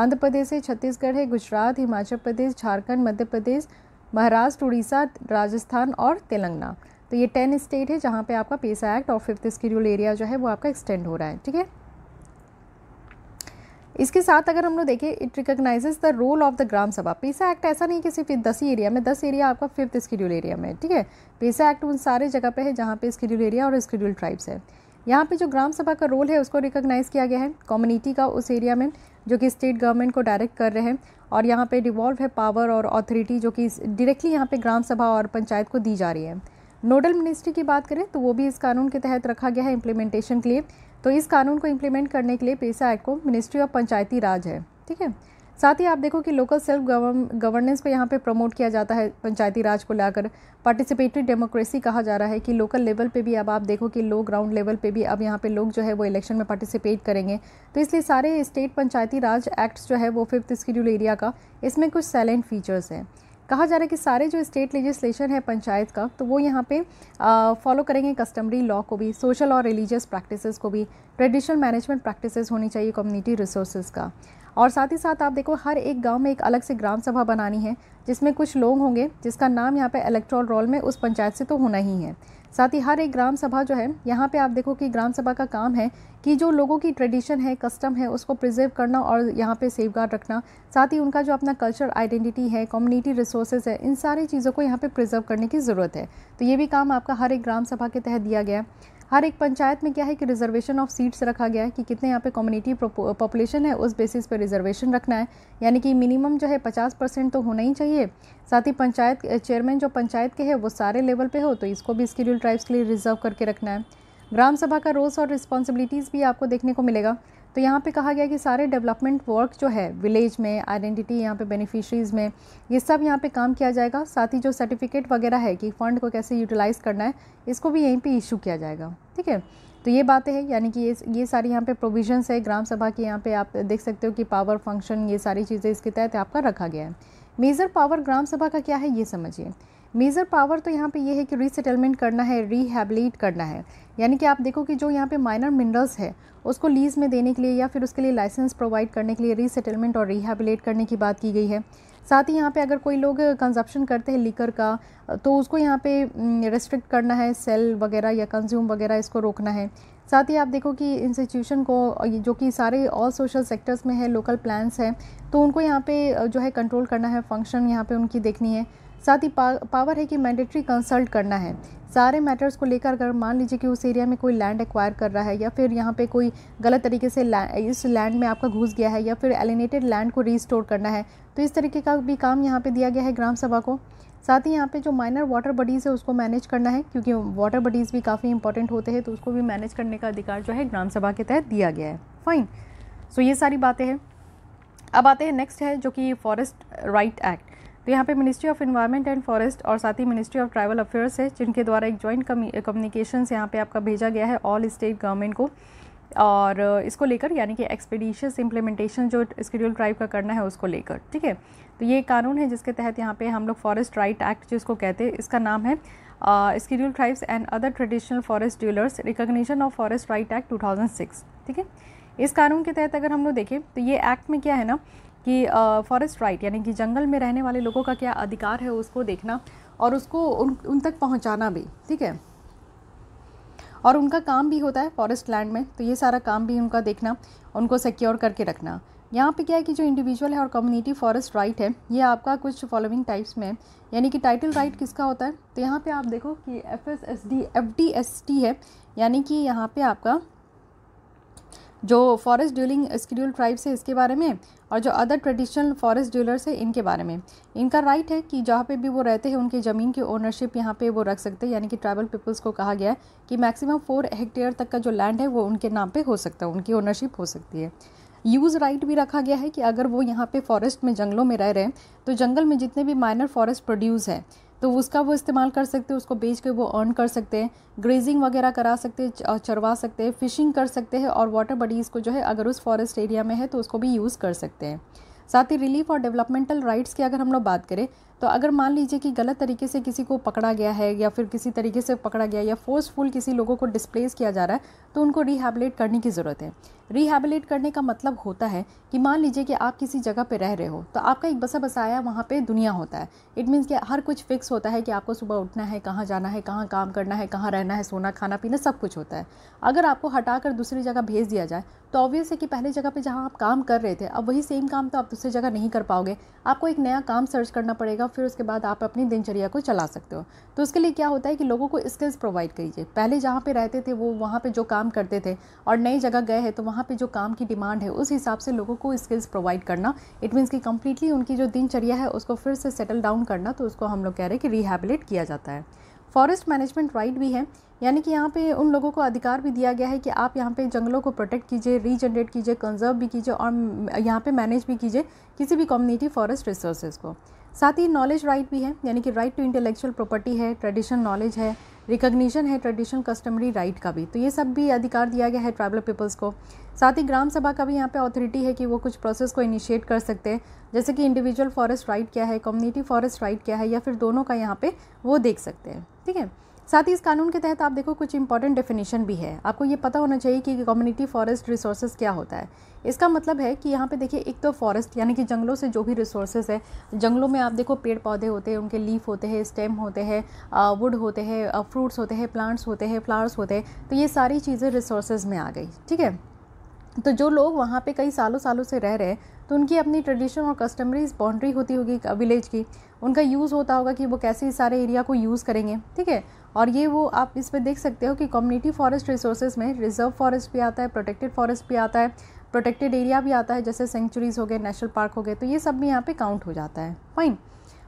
आंध्र प्रदेश है छत्तीसगढ़ है गुजरात हिमाचल प्रदेश झारखंड मध्य प्रदेश महाराष्ट्र उड़ीसा राजस्थान और तेलंगाना तो ये टेन स्टेट है जहाँ पे आपका पेशा एक्ट और फिफ्थ स्कीड्यूल एरिया जो है वो आपका एक्सटेंड हो रहा है ठीक है इसके साथ अगर हम लोग देखें it recognizes the role of the gram sabha PESA act ऐसा नहीं कि सिर्फ दस ही एरिया में दस एरिया आपका फिफ्थ स्कड्यूल एरिया में ठीक है पेसा एक्ट उन सारे जगह पे है जहाँ पे स्कड्यूल एरिया और स्कड्यूल ट्राइब्स है यहाँ पे जो ग्राम सभा का रोल है उसको रिकोगनाइज़ किया गया है कम्युनिटी का उस एरिया में जो कि स्टेट गवर्नमेंट को डायरेक्ट कर रहे हैं और यहाँ पे डिवॉल्व है पावर और अथॉरिटी जो कि डायरेक्टली यहाँ पे ग्राम सभा और पंचायत को दी जा रही है नोडल मिनिस्ट्री की बात करें तो वो भी इस कानून के तहत रखा गया है इम्प्लीमेंटेशन के लिए तो इस कानून को इम्प्लीमेंट करने के लिए पेशा एक्ट को मिनिस्ट्री ऑफ पंचायती राज है ठीक है साथ ही आप देखो कि लोकल सेल्फ गवर्नेंस को यहाँ पे प्रमोट किया जाता है पंचायती राज को लाकर पार्टिसिपेटरी डेमोक्रेसी कहा जा रहा है कि लोकल लेवल पे भी अब आप देखो कि लो ग्राउंड लेवल पे भी अब यहाँ पे लोग जो है वो इलेक्शन में पार्टिसिपेट करेंगे तो इसलिए सारे स्टेट पंचायती राज एक्ट जो है वो फिफ्थ स्कड्यूल एरिया का इसमें कुछ सैलेंट फीचर्स हैं कहा जा रहा है कि सारे जो स्टेट लेजिस्लेशन है पंचायत का तो वो यहाँ पे फॉलो करेंगे कस्टमरी लॉ को भी सोशल और रिलीजियस प्रैक्टिसेस को भी ट्रेडिशनल मैनेजमेंट प्रैक्टिसेस होनी चाहिए कम्युनिटी रिसोर्सेज का और साथ ही साथ आप देखो हर एक गांव में एक अलग से ग्राम सभा बनानी है जिसमें कुछ लोग होंगे जिसका नाम यहाँ पे इलेक्ट्रॉल रोल में उस पंचायत से तो होना ही है साथ ही हर एक ग्राम सभा जो है यहाँ पे आप देखो कि ग्राम सभा का काम है कि जो लोगों की ट्रेडिशन है कस्टम है उसको प्रिजर्व करना और यहाँ पे सेफ रखना साथ ही उनका जो अपना कल्चर आइडेंटिटी है कम्युनिटी रिसोर्सेज है इन सारी चीज़ों को यहाँ पे प्रिजर्व करने की ज़रूरत है तो ये भी काम आपका हर एक ग्राम सभा के तहत दिया गया है हर एक पंचायत में क्या है कि रिजर्वेशन ऑफ सीट्स रखा गया है कि कितने यहाँ पे कम्युनिटी पॉपुलेशन uh, है उस बेसिस पे रिजर्वेशन रखना है यानी कि मिनिमम जो है पचास परसेंट तो होना ही चाहिए साथ ही पंचायत चेयरमैन uh, जो पंचायत के है वो सारे लेवल पे हो तो इसको भी स्केड्यूल ट्राइब्स के लिए रिजर्व करके रखना है ग्राम सभा का रोल्स और रिस्पॉन्सिबिलिटीज़ भी आपको देखने को मिलेगा तो यहाँ पे कहा गया कि सारे डेवलपमेंट वर्क जो है विलेज में आइडेंटिटी यहाँ पे बेनिफिशरीज़ में ये सब यहाँ पे काम किया जाएगा साथ ही जो सर्टिफिकेट वगैरह है कि फ़ंड को कैसे यूटिलाइज़ करना है इसको भी यहीं पे इशू किया जाएगा ठीक है तो ये बातें हैं यानी कि ये ये सारी यहाँ पे प्रोविजंस है ग्राम सभा के यहाँ पे आप देख सकते हो कि पावर फंक्शन ये सारी चीज़ें इसके तहत आपका रखा गया है मेजर पावर ग्राम सभा का क्या है ये समझिए मेज़र पावर तो यहाँ पे ये है कि रीसेटलमेंट करना है रीहेबलीट करना है यानी कि आप देखो कि जो यहाँ पे माइनर मिनरल्स है उसको लीज़ में देने के लिए या फिर उसके लिए लाइसेंस प्रोवाइड करने के लिए रीसेटलमेंट और रीहेबलीट करने की बात की गई है साथ ही यहाँ पे अगर कोई लोग कंजप्शन करते हैं लीकर का तो उसको यहाँ पे रेस्ट्रिक्ट करना है सेल वगैरह या कंज्यूम वगैरह इसको रोकना है साथ ही आप देखो कि इंस्टीट्यूशन को जो कि सारे ऑल सोशल सेक्टर्स में है लोकल प्लान्स हैं तो उनको यहाँ पे जो है कंट्रोल करना है फंक्शन यहाँ पे उनकी देखनी है साथ ही पा, पावर है कि मैंडेटरी कंसल्ट करना है सारे मैटर्स को लेकर अगर मान लीजिए कि उस एरिया में कोई लैंड एक्वायर कर रहा है या फिर यहाँ पे कोई गलत तरीके से इस लैंड में आपका घुस गया है या फिर एलिनेटेड लैंड को रीस्टोर करना है तो इस तरीके का भी काम यहाँ पे दिया गया है ग्राम सभा को साथ ही यहाँ पे जो माइनर वाटर बॉडीज़ है उसको मैनेज करना है क्योंकि वाटर बॉडीज भी काफ़ी इंपॉर्टेंट होते हैं तो उसको भी मैनेज करने का अधिकार जो है ग्राम सभा के तहत दिया गया है फाइन सो so, ये सारी बातें हैं अब आते हैं नेक्स्ट है जो कि फॉरेस्ट राइट एक्ट तो यहाँ पे ministry of environment and forest और साथ ही मिनिस्ट्री ऑफ ट्राइबल अफेयर्स है जिनके द्वारा एक जॉइंट कम्युनिकेशन यहाँ पे आपका भेजा गया है ऑल स्टेट गवर्नमेंट को और इसको लेकर यानी कि एक्सपेडिशियस इम्प्लीमेंटेशन जो स्कड्यूल ट्राइब का करना है उसको लेकर ठीक है तो ये कानून है जिसके तहत यहाँ पे हम लोग फॉरेस्ट राइट एक्ट जिसको कहते हैं इसका नाम है schedule tribes and other traditional forest dwellers recognition of forest right act two ठीक है इस कानून के तहत अगर हम लोग देखें तो ये एक्ट में क्या है ना कि फॉरेस्ट राइट यानी कि जंगल में रहने वाले लोगों का क्या अधिकार है उसको देखना और उसको उन उन तक पहुँचाना भी ठीक है और उनका काम भी होता है फॉरेस्ट लैंड में तो ये सारा काम भी उनका देखना उनको सिक्योर करके रखना यहाँ पे क्या है कि जो इंडिविजुअल है और कम्युनिटी फॉरेस्ट राइट है ये आपका कुछ फॉलोइंग टाइप्स में है यानी कि टाइटल राइट किसका होता है तो यहाँ पे आप देखो कि F S S D F D S T है यानी कि यहाँ पे आपका जो फॉरेस्ट ड्यूलिंग स्कड्यूल ट्राइब्स है इसके बारे में और जो अदर ट्रेडिशनल फॉरेस्ट ड्यूलर्स है इनके बारे में इनका राइट है कि जहाँ पे भी वो रहते हैं उनकी ज़मीन की ओनरशिप यहाँ पे वो रख सकते हैं यानी कि ट्राइबल पीपल्स को कहा गया है कि मैक्सिमम फोर हेक्टेयर तक का जो लैंड है वो उनके नाम पे हो सकता है उनकी ओनरशिप हो सकती है यूज़ राइट भी रखा गया है कि अगर वो यहाँ पे फॉरेस्ट में जंगलों में रह रहे हैं तो जंगल में जितने भी माइनर फॉरेस्ट प्रोड्यूस हैं तो उसका वो इस्तेमाल कर सकते हैं उसको बेच के वो अर्न कर सकते हैं ग्रेजिंग वगैरह करा सकते हैं चरवा सकते हैं फ़िशिंग कर सकते हैं और वाटर बॉडीज़ को जो है अगर उस फॉरेस्ट एरिया में है तो उसको भी यूज़ कर सकते हैं साथ ही रिलीफ और डेवलपमेंटल राइट्स की अगर हम लोग बात करें तो अगर मान लीजिए कि गलत तरीके से किसी को पकड़ा गया है या फिर किसी तरीके से पकड़ा गया या फोर्सफुल किसी लोगों को डिस्प्लेस किया जा रहा है तो उनको रिहेबिलेट करने की ज़रूरत है रिहेबलेट करने का मतलब होता है कि मान लीजिए कि आप किसी जगह पर रह रहे हो तो आपका एक बसा बसाया वहाँ पर दुनिया होता है इट मीन्स कि हर कुछ फिक्स होता है कि आपको सुबह उठना है कहाँ जाना है कहाँ काम करना है कहाँ रहना है सोना खाना पीना सब कुछ होता है अगर आपको हटा कर दूसरी जगह भेज दिया जाए तो ऑब्वियस है कि पहले जगह पर जहाँ आप काम कर रहे थे अब वही सेम काम तो आप दूसरी जगह नहीं कर पाओगे आपको एक नया काम सर्च करना पड़ेगा फिर उसके बाद आप अपनी दिनचर्या को चला सकते हो तो उसके लिए क्या होता है कि लोगों को स्किल्स प्रोवाइड करिए पहले जहाँ पे रहते थे वो वहाँ पे जो काम करते थे और नई जगह गए हैं तो वहाँ पे जो काम की डिमांड है उस हिसाब से लोगों को स्किल्स प्रोवाइड करना इट मीन्स कि कम्प्लीटली उनकी जो दिनचर्या है उसको फिर से सेटल डाउन करना तो उसको हम लोग कह रहे हैं कि रिहेबिलेट किया जाता है फॉरेस्ट मैनेजमेंट राइट भी है यानी कि यहाँ पे उन लोगों को अधिकार भी दिया गया है कि आप यहाँ पे जंगलों को प्रोटेक्ट कीजिए रीजनरेट कीजिए कंजर्व भी कीजिए और यहाँ पे मैनेज भी कीजिए किसी भी कम्युनिटी फॉरेस्ट रिसोर्सेज को साथ ही नॉलेज राइट भी है यानी कि राइट टू इंटेलेक्चुअल प्रॉपर्टी है ट्रेडिशन नॉलेज है रिकॉग्निशन है ट्रेडिशन कस्टमरी राइट का भी तो ये सब भी अधिकार दिया गया है ट्राइबल पीपल्स को साथ ही ग्राम सभा का भी यहाँ पे अथॉरिटी है कि वो कुछ प्रोसेस को इनिशिएट कर सकते हैं जैसे कि इंडिविजुअल फॉरेस्ट राइट क्या है कम्युनिटी फॉरेस्ट राइट क्या है या फिर दोनों का यहाँ पे वो देख सकते हैं ठीक है साथ ही इस कानून के तहत आप देखो कुछ इंपॉर्टेंट डेफिनेशन भी है आपको ये पता होना चाहिए कि कम्युनिटी फॉरेस्ट रिसोर्सेज क्या होता है इसका मतलब है कि यहाँ पे देखिए एक तो फॉरेस्ट यानी कि जंगलों से जो भी रिसोर्सेज है जंगलों में आप देखो पेड़ पौधे होते हैं उनके लीफ होते हैं स्टेम होते हैं वुड होते हैं फ्रूट्स होते हैं प्लांट्स होते हैं फ्लावर्स होते हैं तो ये सारी चीज़ें रिसोर्सेज में आ गई ठीक है तो जो लोग वहाँ पे कई सालों सालों से रह रहे हैं तो उनकी अपनी ट्रेडिशन और कस्टमरीज बाउंड्री होती होगी विलेज की उनका यूज़ होता होगा कि वो कैसे इस सारे एरिया को यूज़ करेंगे ठीक है और ये वो आप इस पर देख सकते हो कि कम्युनिटी फॉरेस्ट रिसोर्सेज में रिजर्व फॉरेस्ट भी आता है प्रोटेक्टेड फॉरेस्ट भी आता है प्रोटेक्टेड एरिया भी आता है जैसे सेंचुरीज़ हो गए नेशनल पार्क हो गए तो ये सब भी यहाँ पे काउंट हो जाता है फाइन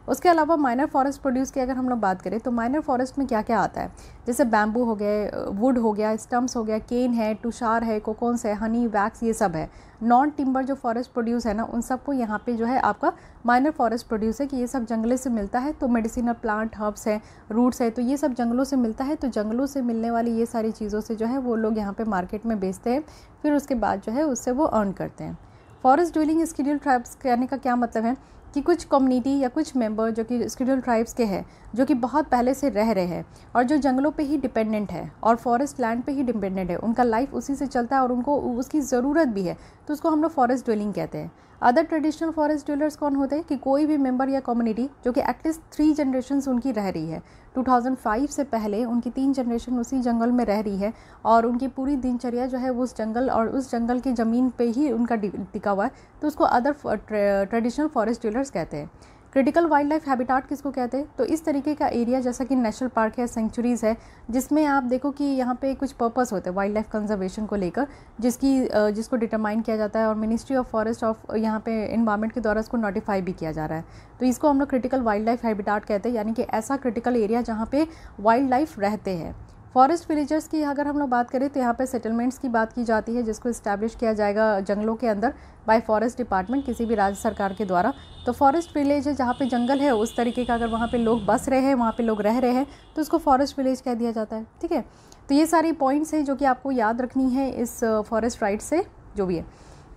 उसके अलावा माइनर फॉरेस्ट प्रोड्यूस की अगर हम लोग बात करें तो माइनर फॉरेस्ट में क्या क्या आता है जैसे बैम्बू हो गए वुड हो गया स्टम्प्स हो गया केन है टुशार है कोकोन्स है हनी वैक्स ये सब है नॉन टिम्बर जो फॉरेस्ट प्रोड्यूस है ना उन सबको यहाँ पे जो है आपका माइनर फॉरेस्ट प्रोड्यूस है कि ये सब जंगलों से मिलता है तो मेडिसिनल प्लांट हर्ब्स हैं रूट्स है तो ये सब जंगलों से मिलता है तो जंगलों से मिलने वाली ये सारी चीज़ों से जो है वो लोग यहाँ पर मार्केट में बेचते हैं फिर उसके बाद जो है उससे वो अर्न करते हैं फॉरेस्ट ड्यूलिंग स्कीड्यूल ट्राइब्स कहने का क्या मतलब है कि कुछ कम्युनिटी या कुछ मेंबर जो कि स्कड्यूल ट्राइब्स के हैं जो कि बहुत पहले से रह रहे हैं और जो जंगलों पे ही डिपेंडेंट है और फॉरेस्ट लैंड पे ही डिपेंडेंट है उनका लाइफ उसी से चलता है और उनको उसकी ज़रूरत भी है तो उसको हम लोग फॉरेस्ट ड्वेलिंग कहते हैं अदर ट्रेडिशनल फॉरेस्ट ड्यूलर्स कौन होते हैं कि कोई भी मेंबर या कम्युनिटी जो कि एटलीस्ट थ्री जनरेशन उनकी रह रही है 2005 से पहले उनकी तीन जनरेशन उसी जंगल में रह रही है और उनकी पूरी दिनचर्या जो है वो उस जंगल और उस जंगल की ज़मीन पे ही उनका टिका हुआ है तो उसको अदर ट्रेडिशनल फॉरेस्ट ड्यूलर्स कहते हैं क्रिटिकल वाइल्ड लाइफ हैबिटाट किसको कहते हैं तो इस तरीके का एरिया जैसा कि नेशनल पार्क है सेंचुरीज़ है जिसमें आप देखो कि यहाँ पे कुछ पर्पस होते हैं वाइल्ड लाइफ कंजर्वेशन को लेकर जिसकी जिसको डिटरमाइन किया जाता है और मिनिस्ट्री ऑफ फॉरेस्ट ऑफ यहाँ पे इन्वायरमेंट के द्वारा इसको नोटिफाई भी किया जा रहा है तो इसको हम लोग क्रिटिकल वाइल्ड लाइफ हैबिटाट कहते हैं यानी कि ऐसा क्रिटिकल एरिया जहाँ पर वाइल्ड लाइफ रहते हैं फॉरेस्ट विलेजर्स की अगर हम लोग बात करें तो यहाँ पर सेटलमेंट्स की बात की जाती है जिसको इस्टेब्लिश किया जाएगा जंगलों के अंदर बाय फॉरेस्ट डिपार्टमेंट किसी भी राज्य सरकार के द्वारा तो फॉरेस्ट विलेज है जहाँ पे जंगल है उस तरीके का अगर वहाँ पे लोग बस रहे हैं वहाँ पे लोग रह रहे हैं तो उसको फॉरेस्ट विलेज कह दिया जाता है ठीक है तो ये सारी पॉइंट्स हैं जो कि आपको याद रखनी है इस फॉरेस्ट राइट से जो भी है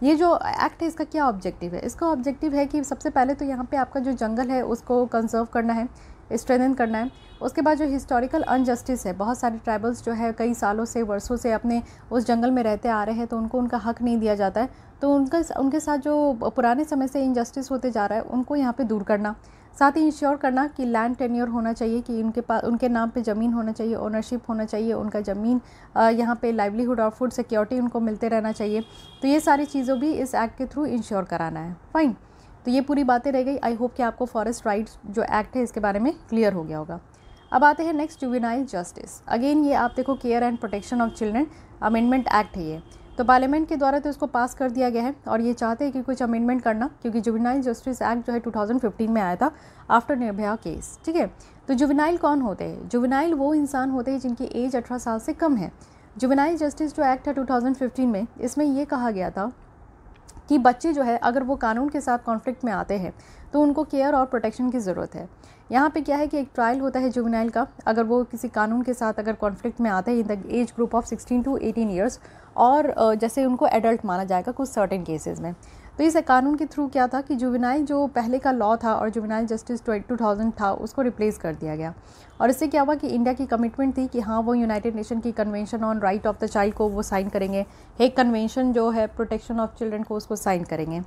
ये जो एक्ट है इसका क्या ऑब्जेक्टिव है इसका ऑब्जेक्टिव है कि सबसे पहले तो यहाँ पे आपका जो जंगल है उसको कंजर्व करना है स्ट्रेंथन करना है उसके बाद जो हिस्टोरिकल अनजस्टिस है बहुत सारे ट्राइबल्स जो है कई सालों से वर्षों से अपने उस जंगल में रहते आ रहे हैं तो उनको उनका हक नहीं दिया जाता है तो उनका उनके साथ जो पुराने समय से इनजस्टिस होते जा रहा है उनको यहाँ पर दूर करना साथ ही इंश्योर करना कि लैंड टेन्योर होना चाहिए कि उनके पास उनके नाम पे ज़मीन होना चाहिए ओनरशिप होना चाहिए उनका ज़मीन यहाँ पे लाइवलीहुड और फूड सिक्योरिटी उनको मिलते रहना चाहिए तो ये सारी चीज़ों भी इस एक्ट के थ्रू इंश्योर कराना है फाइन तो ये पूरी बातें रह गई आई होप कि आपको फॉरेस्ट राइट्स जो एक्ट है इसके बारे में क्लियर हो गया होगा अब आते हैं नेक्स्ट जुबिनाइल जस्टिस अगेन ये आप देखो care and protection of children amendment act है ये तो पार्लियामेंट के द्वारा तो इसको पास कर दिया गया है और ये चाहते हैं कि कुछ अमेंडमेंट करना क्योंकि जुबिनाइल जस्टिस एक्ट जो है 2015 में आया था आफ्टर निर्भया केस ठीक है तो जुबिनाइल कौन होते हैं जुबिनाइल वो इंसान होते हैं जिनकी एज अठारह साल से कम है जुबिनाइल जस्टिस जो एक्ट है टू में इसमें यह कहा गया था कि बच्चे जो है अगर वो कानून के साथ कॉन्फ्लिक्ट में आते हैं तो उनको केयर और प्रोटेक्शन की ज़रूरत है यहाँ पे क्या है कि एक ट्रायल होता है जुगनाइल का अगर वो किसी कानून के साथ अगर कॉन्फ्लिक्ट में आते हैं in the age group of 16 to 18 years और जैसे उनको एडल्ट माना जाएगा कुछ सर्टेन केसेस में तो इस कानून के थ्रू क्या था कि जुविनाइल जो पहले का लॉ था और जुविनाइल जस्टिस टू थाउजेंड था उसको रिप्लेस कर दिया गया और इससे क्या हुआ कि इंडिया की कमिटमेंट थी कि हाँ वो यूनाइटेड नेशन की convention on right of the child को वो साइन करेंगे एक कन्वेंशन जो है प्रोटेक्शन ऑफ चिल्ड्रन को उसको साइन करेंगे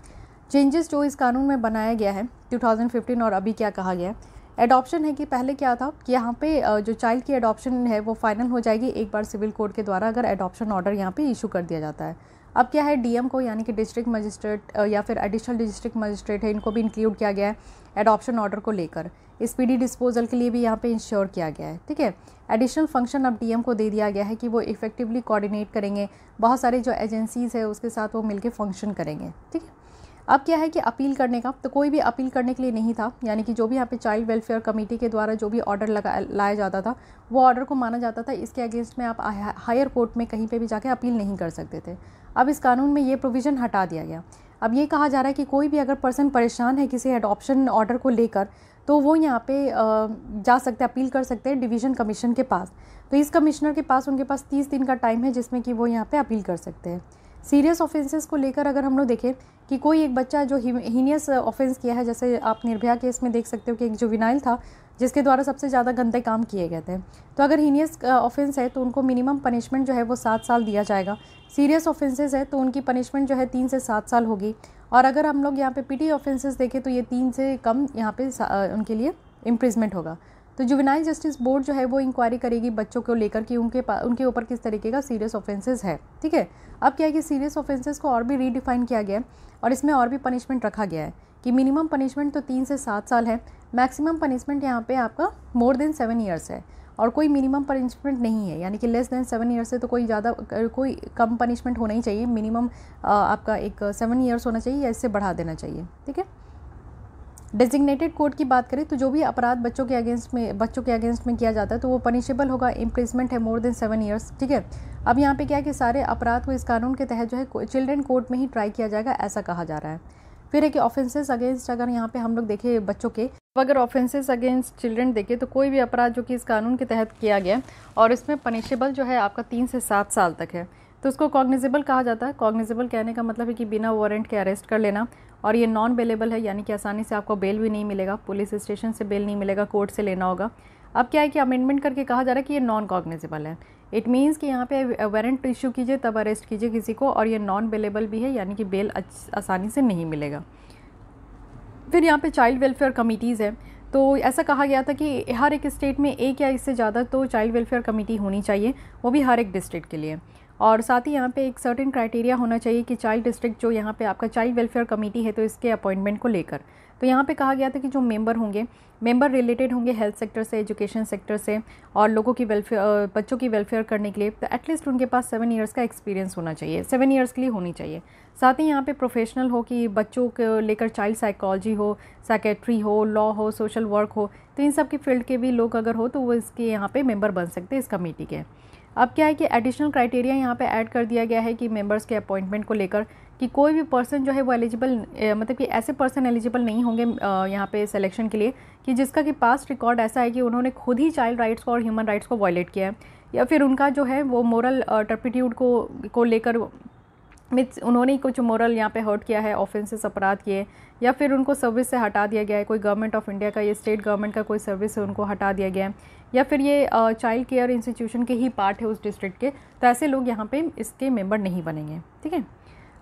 चेंजेस जो इस कानून में बनाया गया है 2015 और अभी क्या कहा गया है एडॉप्शन है कि पहले क्या था कि यहाँ पे जो चाइल्ड की एडॉप्शन है वो फाइनल हो जाएगी एक बार सिविल कोर्ट के द्वारा अगर एडॉप्शन ऑर्डर यहाँ पे इशू कर दिया जाता है अब क्या है डीएम को यानी कि डिस्ट्रिक्ट मजिस्ट्रेट या फिर एडिशनल डिस्ट्रिक्ट मजिस्ट्रेट है इनको भी इंक्लूड किया गया है एडॉप्शन ऑर्डर को लेकर स्पीडी डिस्पोजल के लिए भी यहाँ पे इंश्योर किया गया है ठीक है एडिशनल फंक्शन अब डीएम को दे दिया गया है कि वो इफेक्टिवली कोऑर्डिनेट करेंगे बहुत सारे जो एजेंसीज़ है उसके साथ वो मिलकर फंक्शन करेंगे ठीक है अब क्या है कि अपील करने का तो कोई भी अपील करने के लिए नहीं था यानी कि जो भी यहाँ पे चाइल्ड वेलफेयर कमेटी के द्वारा जो भी ऑर्डर लगा लाया जाता था वो ऑर्डर को माना जाता था इसके अगेंस्ट में आप हायर कोर्ट में कहीं पे भी जाके अपील नहीं कर सकते थे अब इस कानून में ये प्रोविज़न हटा दिया गया अब ये कहा जा रहा है कि कोई भी अगर पर्सन परेशान है किसी एडॉप्शन ऑर्डर को लेकर तो वो यहाँ पे जा सकते हैं अपील कर सकते हैं डिवीज़न कमीशन के पास तो इस कमिश्नर के पास उनके पास तीस दिन का टाइम है जिसमें कि वो यहाँ पे अपील कर सकते हैं सीरियस ऑफेंसेस को लेकर अगर हम लोग देखें कि कोई एक बच्चा जो हीनियस ऑफेंस किया है जैसे आप निर्भया केस में देख सकते हो कि एक जो विनाइल था जिसके द्वारा सबसे ज़्यादा गंदे काम किए गए थे तो अगर हीनियस ऑफेंस है तो उनको मिनिमम पनिशमेंट जो है वो सात साल दिया जाएगा सीरियस ऑफेंसेस है तो उनकी पनिशमेंट जो है तीन से सात साल होगी और अगर हम लोग यहाँ पे पीटी ऑफेंसेस देखें तो ये तीन से कम यहाँ पे उनके लिए इम्प्रिजमेंट होगा तो जुवेनाइल जस्टिस बोर्ड जो है वो इंक्वायरी करेगी बच्चों को लेकर कि उनके पास उनके ऊपर किस तरीके का सीरियस ऑफेंसेस है ठीक है अब क्या है कि सीरियस ऑफेंसेस को और भी रीडिफाइन किया गया है और इसमें और भी पनिशमेंट रखा गया है कि मिनिमम पनिशमेंट तो तीन से सात साल है मैक्सिमम पनिशमेंट यहाँ पे आपका मोर देन सेवन ईयर्स है और कोई मिनिमम पनिशमेंट नहीं है यानी कि लेस देन सेवन ईयर्स से तो कोई ज़्यादा कोई कम पनिशमेंट होना ही चाहिए मिनिमम आपका एक सेवन ईयर्स होना चाहिए या इससे बढ़ा देना चाहिए ठीक है डेजिग्नेटेड कोर्ट की बात करें तो जो भी अपराध बच्चों के अगेंस्ट में बच्चों के अगेंस्ट में किया जाता है तो वो पनिशेबल होगा इम्प्रेसमेंट है मोर देन सेवन ईयर्स ठीक है अब यहाँ पे क्या है कि सारे अपराध को इस कानून के तहत जो है चिल्ड्रेन कोर्ट में ही ट्राई किया जाएगा ऐसा कहा जा रहा है फिर एक ऑफेंसेस अगेंस्ट अगर यहाँ पे हम लोग देखें बच्चों के अब अगर ऑफेंसेस अगेंस्ट चिल्ड्रेन देखें तो कोई भी अपराध जो कि इस कानून के तहत किया गया और इसमें पनिशेबल जो है आपका तीन से सात साल तक है तो उसको कॉग्निजेबल कहा जाता है कॉग्निजेबल कहने का मतलब है कि बिना वारंट के अरेस्ट कर लेना और ये नॉन बेलेबल है यानी कि आसानी से आपको बेल भी नहीं मिलेगा पुलिस स्टेशन से बेल नहीं मिलेगा कोर्ट से लेना होगा अब क्या है कि अमेंडमेंट करके कहा जा रहा है कि ये नॉन कॉग्निजेबल है इट मीन्स कि यहाँ पे वारंट इशू कीजिए तब अरेस्ट कीजिए किसी को और ये नॉन बेलेबल भी है यानी कि बेल आसानी से नहीं मिलेगा फिर यहाँ पे चाइल्ड वेलफेयर कमिटीज़ हैं तो ऐसा कहा गया था कि हर एक स्टेट में एक या इससे ज़्यादा तो चाइल्ड वेलफेयर कमेटी होनी चाहिए वो भी हर एक डिस्ट्रिक्ट के लिए और साथ ही यहाँ पे एक सर्टेन क्राइटेरिया होना चाहिए कि चाइल्ड डिस्ट्रिक्ट जो यहाँ पे आपका चाइल्ड वेलफेयर कमेटी है तो इसके अपॉइंटमेंट को लेकर तो यहाँ पे कहा गया था कि जो मेंबर होंगे मेंबर रिलेटेड होंगे हेल्थ सेक्टर से एजुकेशन सेक्टर से और लोगों की वेलफेयर बच्चों की वेलफेयर करने के लिए तो एटलीस्ट उनके पास सेवन ईयर्स का एक्सपीरियंस होना चाहिए सेवन ईयर्स के लिए होनी चाहिए साथ ही यहाँ पे प्रोफेशनल हो कि बच्चों को लेकर चाइल्ड साइकोलॉजी हो साइकेट्री हो लॉ हो सोशल वर्क हो तो इन सब की फील्ड के भी लोग अगर हो तो वो इसके यहाँ पर मेम्बर बन सकते हैं इस कमेटी के अब क्या है कि एडिशनल क्राइटेरिया यहाँ पे ऐड कर दिया गया है कि मेंबर्स के अपॉइंटमेंट को लेकर कि कोई भी पर्सन जो है वो एलिजिबल मतलब कि ऐसे पर्सन एलिजिबल नहीं होंगे यहाँ पे सिलेक्शन के लिए कि जिसका कि पास्ट रिकॉर्ड ऐसा है कि उन्होंने खुद ही चाइल्ड राइट्स को और ह्यूमन राइट्स को वॉयलेट किया है या फिर उनका जो है वो मोरल टर्पिट्यूड को को लेकर मीन्स उन्होंने कुछ मॉरल यहाँ पे हर्ट किया है ऑफेंसेस अपराध किए या फिर उनको सर्विस से हटा दिया गया है कोई गवर्नमेंट ऑफ इंडिया का या स्टेट गवर्नमेंट का कोई सर्विस से उनको हटा दिया गया है या फिर ये चाइल्ड केयर इंस्टीट्यूशन के ही पार्ट है उस डिस्ट्रिक्ट के तो ऐसे लोग यहाँ पे इसके मेंबर नहीं बनेंगे ठीक है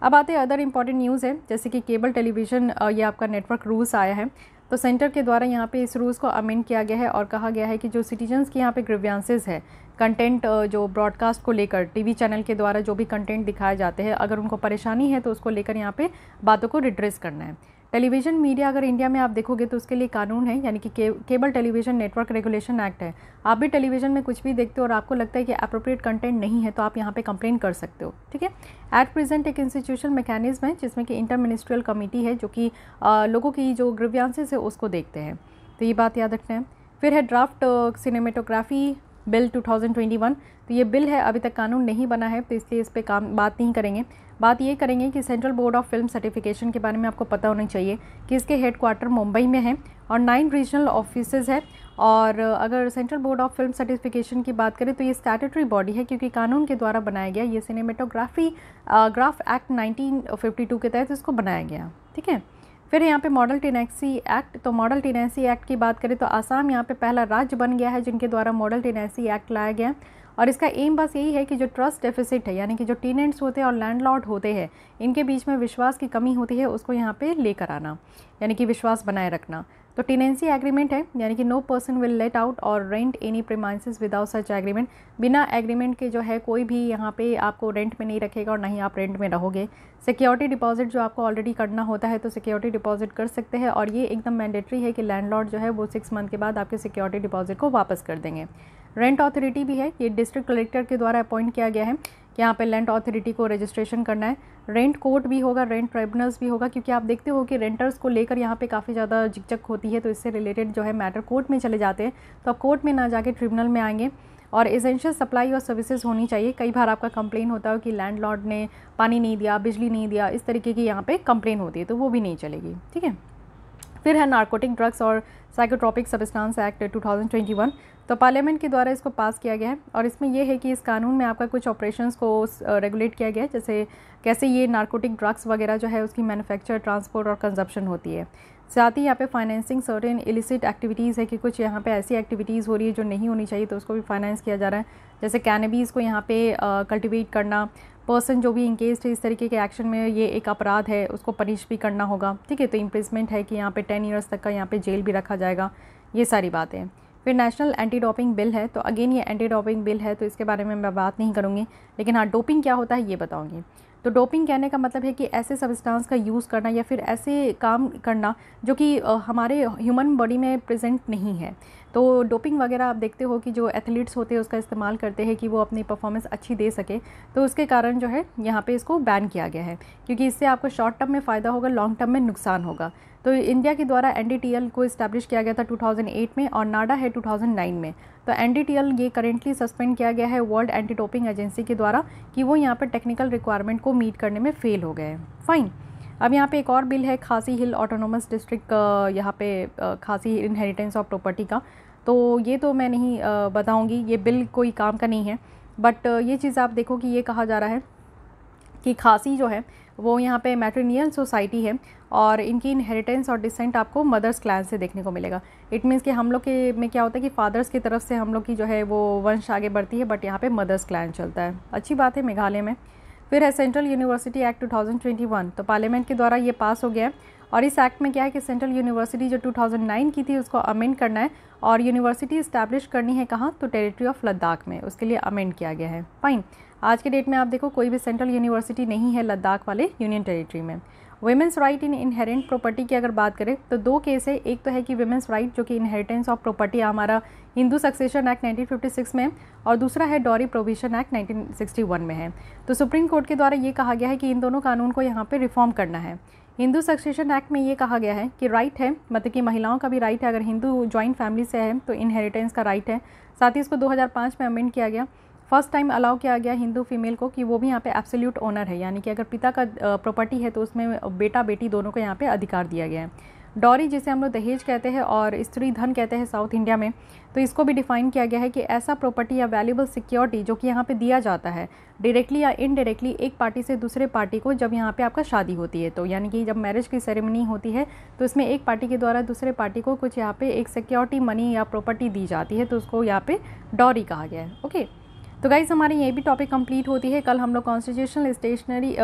अब आते हैं अदर इंपॉर्टेंट न्यूज़ है जैसे कि केबल टेलीविज़न ये आपका नेटवर्क रूल्स आया है तो सेंटर के द्वारा यहाँ पे इस रूल्स को अमेंड किया गया है और कहा गया है कि जो सिटीजन्स के यहाँ पे ग्रीवियांसेज है कंटेंट जो ब्रॉडकास्ट को लेकर टीवी चैनल के द्वारा जो भी कंटेंट दिखाए जाते हैं अगर उनको परेशानी है तो उसको लेकर यहाँ पे बातों को रिड्रेस करना है टेलीविज़न मीडिया अगर इंडिया में आप देखोगे तो उसके लिए कानून है यानी कि के, cable television network regulation act है आप भी टेलीविज़न में कुछ भी देखते हो और आपको लगता है कि अप्रोप्रिएट कंटेंट नहीं है तो आप यहाँ पे कंप्लेन कर सकते हो ठीक है एट प्रेजेंट एक इंस्टीट्यूशन मैकेनिज्म है जिसमें कि इंटर मिनिस्ट्रियल कमेटी है जो कि लोगों की जो ग्रीवियांसेस है उसको देखते हैं तो ये बात याद रखना है फिर है ड्राफ्ट सिनेमेटोग्राफी बिल 2021 तो ये बिल है अभी तक कानून नहीं बना है तो इसलिए इस पर काम बात नहीं करेंगे बात ये करेंगे कि central board of film certification के बारे में आपको पता होना चाहिए कि इसके हेडक्वार्टर मुंबई में है और नाइन रीजनल ऑफिसेज है और अगर central board of film certification की बात करें तो ये स्टैटूटरी बॉडी है क्योंकि कानून के द्वारा बनाया गया ये सिनेमेटोग्राफी ग्राफ एक्ट नाइनटीन के तहत इसको बनाया गया ठीक है फिर यहाँ पे मॉडल टेनेंसी एक्ट तो मॉडल टेनेंसी एक्ट की बात करें तो आसाम यहाँ पे पहला राज्य बन गया है जिनके द्वारा मॉडल टेनेंसी एक्ट लाया गया और इसका एम बस यही है कि जो ट्रस्ट डेफिसिट है यानी कि जो टीनेंट्स होते हैं और लैंडलॉर्ड होते हैं इनके बीच में विश्वास की कमी होती है उसको यहाँ पे लेकर आना यानी कि विश्वास बनाए रखना तो टेनेंसी एग्रीमेंट है यानी कि no person will let out और rent any premises without such agreement बिना एग्रीमेंट के जो है कोई भी यहाँ पे आपको रेंट में नहीं रखेगा और नहीं ही आप रेंट में रहोगे सिक्योरिटी डिपॉजिट जो आपको ऑलरेडी करना होता है तो सिक्योरिटी डिपॉजिट कर सकते हैं और ये एकदम मैंडेटरी है कि लैंडलॉर्ड जो है वो सिक्स मंथ के बाद आपके सिक्योरिटी डिपॉजिट को वापस कर देंगे रेंट अथॉरिटी भी है ये डिस्ट्रिक्ट कलेक्टर के द्वारा अपॉइंट किया गया है कि यहाँ पे लैंड अथॉरिटी को रजिस्ट्रेशन करना है रेंट कोर्ट भी होगा रेंट ट्राइब्यूनल्स भी होगा क्योंकि आप देखते हो कि रेंटर्स को लेकर यहाँ पे काफ़ी ज़्यादा झिकझक होती है तो इससे रिलेटेड जो है मैटर कोर्ट में चले जाते हैं तो आप कोर्ट में ना जाके ट्रिब्यूनल में आएंगे और एजेंशियल सप्लाई और सर्विसेज होनी चाहिए कई बार आपका कंप्लेन होता हो कि लैंड ने पानी नहीं दिया बिजली नहीं दिया इस तरीके की यहाँ पर कंप्लेन होती है तो वो भी नहीं चलेगी ठीक है फिर है नार्कोटिक ड्रग्स और साइकोट्रॉपिक सबस्टांस एक्ट 2021 तो पार्लियामेंट के द्वारा इसको पास किया गया है और इसमें यह है कि इस कानून में आपका कुछ ऑपरेशंस को रेगुलेट किया गया है जैसे कैसे ये नार्कोटिक ड्रग्स वगैरह जो है उसकी मैन्युफैक्चर ट्रांसपोर्ट और कंजप्शन होती है साथ ही यहाँ पे फाइनेंसिंग सर्टेन इलिसिट एक्टिविटीज़ है कि कुछ यहाँ पे ऐसी एक्टिविटीज़ हो रही है जो नहीं होनी चाहिए तो उसको भी फाइनेंस किया जा रहा है जैसे कैनबीज़ को यहाँ पे कल्टिवेट करना पर्सन जो भी इंगेज है इस तरीके के एक्शन में ये एक अपराध है उसको पनिश भी करना होगा ठीक है तो इम्प्रेसमेंट है कि यहाँ पे टेन ईयर्स तक का यहाँ पे जेल भी रखा जाएगा ये सारी बातें फिर नेशनल एंटी डोपिंग बिल है तो अगेन ये एंटी डोपिंग बिल है तो इसके बारे में मैं बात नहीं करूँगी लेकिन हाँ डोपिंग क्या होता है ये बताऊँगी तो डोपिंग कहने का मतलब है कि ऐसे सब्सटेंस का यूज़ करना या फिर ऐसे काम करना जो कि हमारे ह्यूमन बॉडी में प्रेजेंट नहीं है तो डोपिंग वगैरह आप देखते हो कि जो एथलीट्स होते हैं उसका इस्तेमाल करते हैं कि वो अपनी परफॉर्मेंस अच्छी दे सके तो उसके कारण जो है यहाँ पे इसको बैन किया गया है क्योंकि इससे आपको शॉर्ट टर्म में फ़ायदा होगा लॉन्ग टर्म में नुकसान होगा तो इंडिया के द्वारा एन को इस्टेब्लिश किया गया था 2008 में और नाडा है 2009 में तो एन ये करेंटली सस्पेंड किया गया है वर्ल्ड एंटी डोपिंग एजेंसी के द्वारा कि वो यहाँ पर टेक्निकल रिक्वायरमेंट को मीट करने में फ़ेल हो गए फाइन अब यहाँ पे एक और बिल है खासी हिल ऑटोनोमस डिस्ट्रिक्ट यहाँ पे खासी इनहेरिटेंस ऑफ प्रॉपर्टी का तो ये तो मैं नहीं बताऊँगी ये बिल कोई काम का नहीं है बट ये चीज़ आप देखो कि ये कहा जा रहा है कि खासी जो है वो यहाँ पे मैट्रीनियल सोसाइटी है और इनकी इनहेरिटेंस और डिसेंट आपको मदर्स क्लैन से देखने को मिलेगा इट मीन्स कि हम लोग के में क्या होता है कि फादर्स की तरफ से हम लोग की जो है वो वंश आगे बढ़ती है बट यहाँ पे मदर्स क्लैन चलता है अच्छी बात है मेघालय में फिर है सेंट्रल यूनिवर्सिटी एक्ट 2021 तो पार्लियामेंट के द्वारा ये पास हो गया है और इस एक्ट में क्या है कि सेंट्रल यूनिवर्सिटी जो 2009 की थी उसको अमेंड करना है और यूनिवर्सिटी इस्टेब्लिश करनी है कहाँ तो टेरिटरी ऑफ लद्दाख में उसके लिए अमेंड किया गया है फाइन आज के डेट में आप देखो कोई भी सेंट्रल यूनिवर्सिटी नहीं है लद्दाख वाले यूनियन टेरिटरी में women's right in inherent property की अगर बात करें तो दो केस है एक तो है कि वेमेंस राइट जो कि इनहेरिटेंस ऑफ प्रॉपर्टी हमारा हिंदू सक्सेशन एक्ट 1956 में और दूसरा है डॉरी प्रोविजन एक्ट 1961 में है तो सुप्रीम कोर्ट के द्वारा ये कहा गया है कि इन दोनों कानून को यहाँ पर रिफॉर्म करना है हिंदू सक्सेशन एक्ट में ये कहा गया है कि राइट है मतलब कि महिलाओं का भी राइट है अगर हिंदू ज्वाइंट फैमिली से है तो इनहेरिटेंस का राइट है साथ ही इसको 2005 में अमेंड किया गया फर्स्ट टाइम अलाउ किया गया हिंदू फीमेल को कि वो भी यहाँ पे एब्सोल्यूट ओनर है यानी कि अगर पिता का प्रॉपर्टी है तो उसमें बेटा बेटी दोनों को यहाँ पे अधिकार दिया गया है डॉरी जिसे हम लोग दहेज कहते हैं और स्त्री धन कहते हैं साउथ इंडिया में तो इसको भी डिफाइन किया गया है कि ऐसा प्रॉपर्टी या वैल्यूबल सिक्योरिटी जो कि यहाँ पे दिया जाता है डायरेक्टली या इनडायरेक्टली एक पार्टी से दूसरे पार्टी को जब यहाँ पे आपका शादी होती है तो यानी कि जब मैरिज की सेरेमनी होती है तो इसमें एक पार्टी के द्वारा दूसरे पार्टी को कुछ यहाँ पर एक सिक्योरिटी मनी या प्रॉपर्टी दी जाती है तो उसको यहाँ पर डॉरी कहा गया है ओके तो गाइज़ हमारी ये भी टॉपिक कंप्लीट होती है कल हम लोग कॉन्स्टिट्यूशनल स्टेशनरी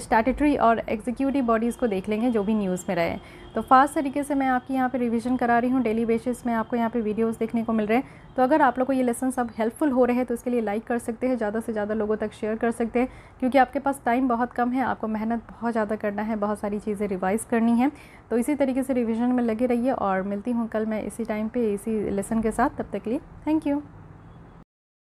स्टैटरी और एग्जीक्यूटिव बॉडीज़ को देख लेंगे जो भी न्यूज़ में रहे तो फास्ट तरीके से मैं आपकी यहाँ पे रिवीजन करा रही हूँ डेली बेसिस में आपको यहाँ पे वीडियोस देखने को मिल रहे हैं तो अगर आप लोग को ये लेसन सब हेल्पफुल हो रहे हैं तो इसके लिए लाइक कर सकते हैं ज़्यादा से ज़्यादा लोगों तक शेयर कर सकते हैं क्योंकि आपके पास टाइम बहुत कम है आपको मेहनत बहुत ज़्यादा करना है बहुत सारी चीज़ें रिवाइज़ करनी है तो इसी तरीके से रिविज़न में लगे रहिए और मिलती हूँ कल मैं इसी टाइम पर इसी लेसन के साथ तब तक लिए थैंक यू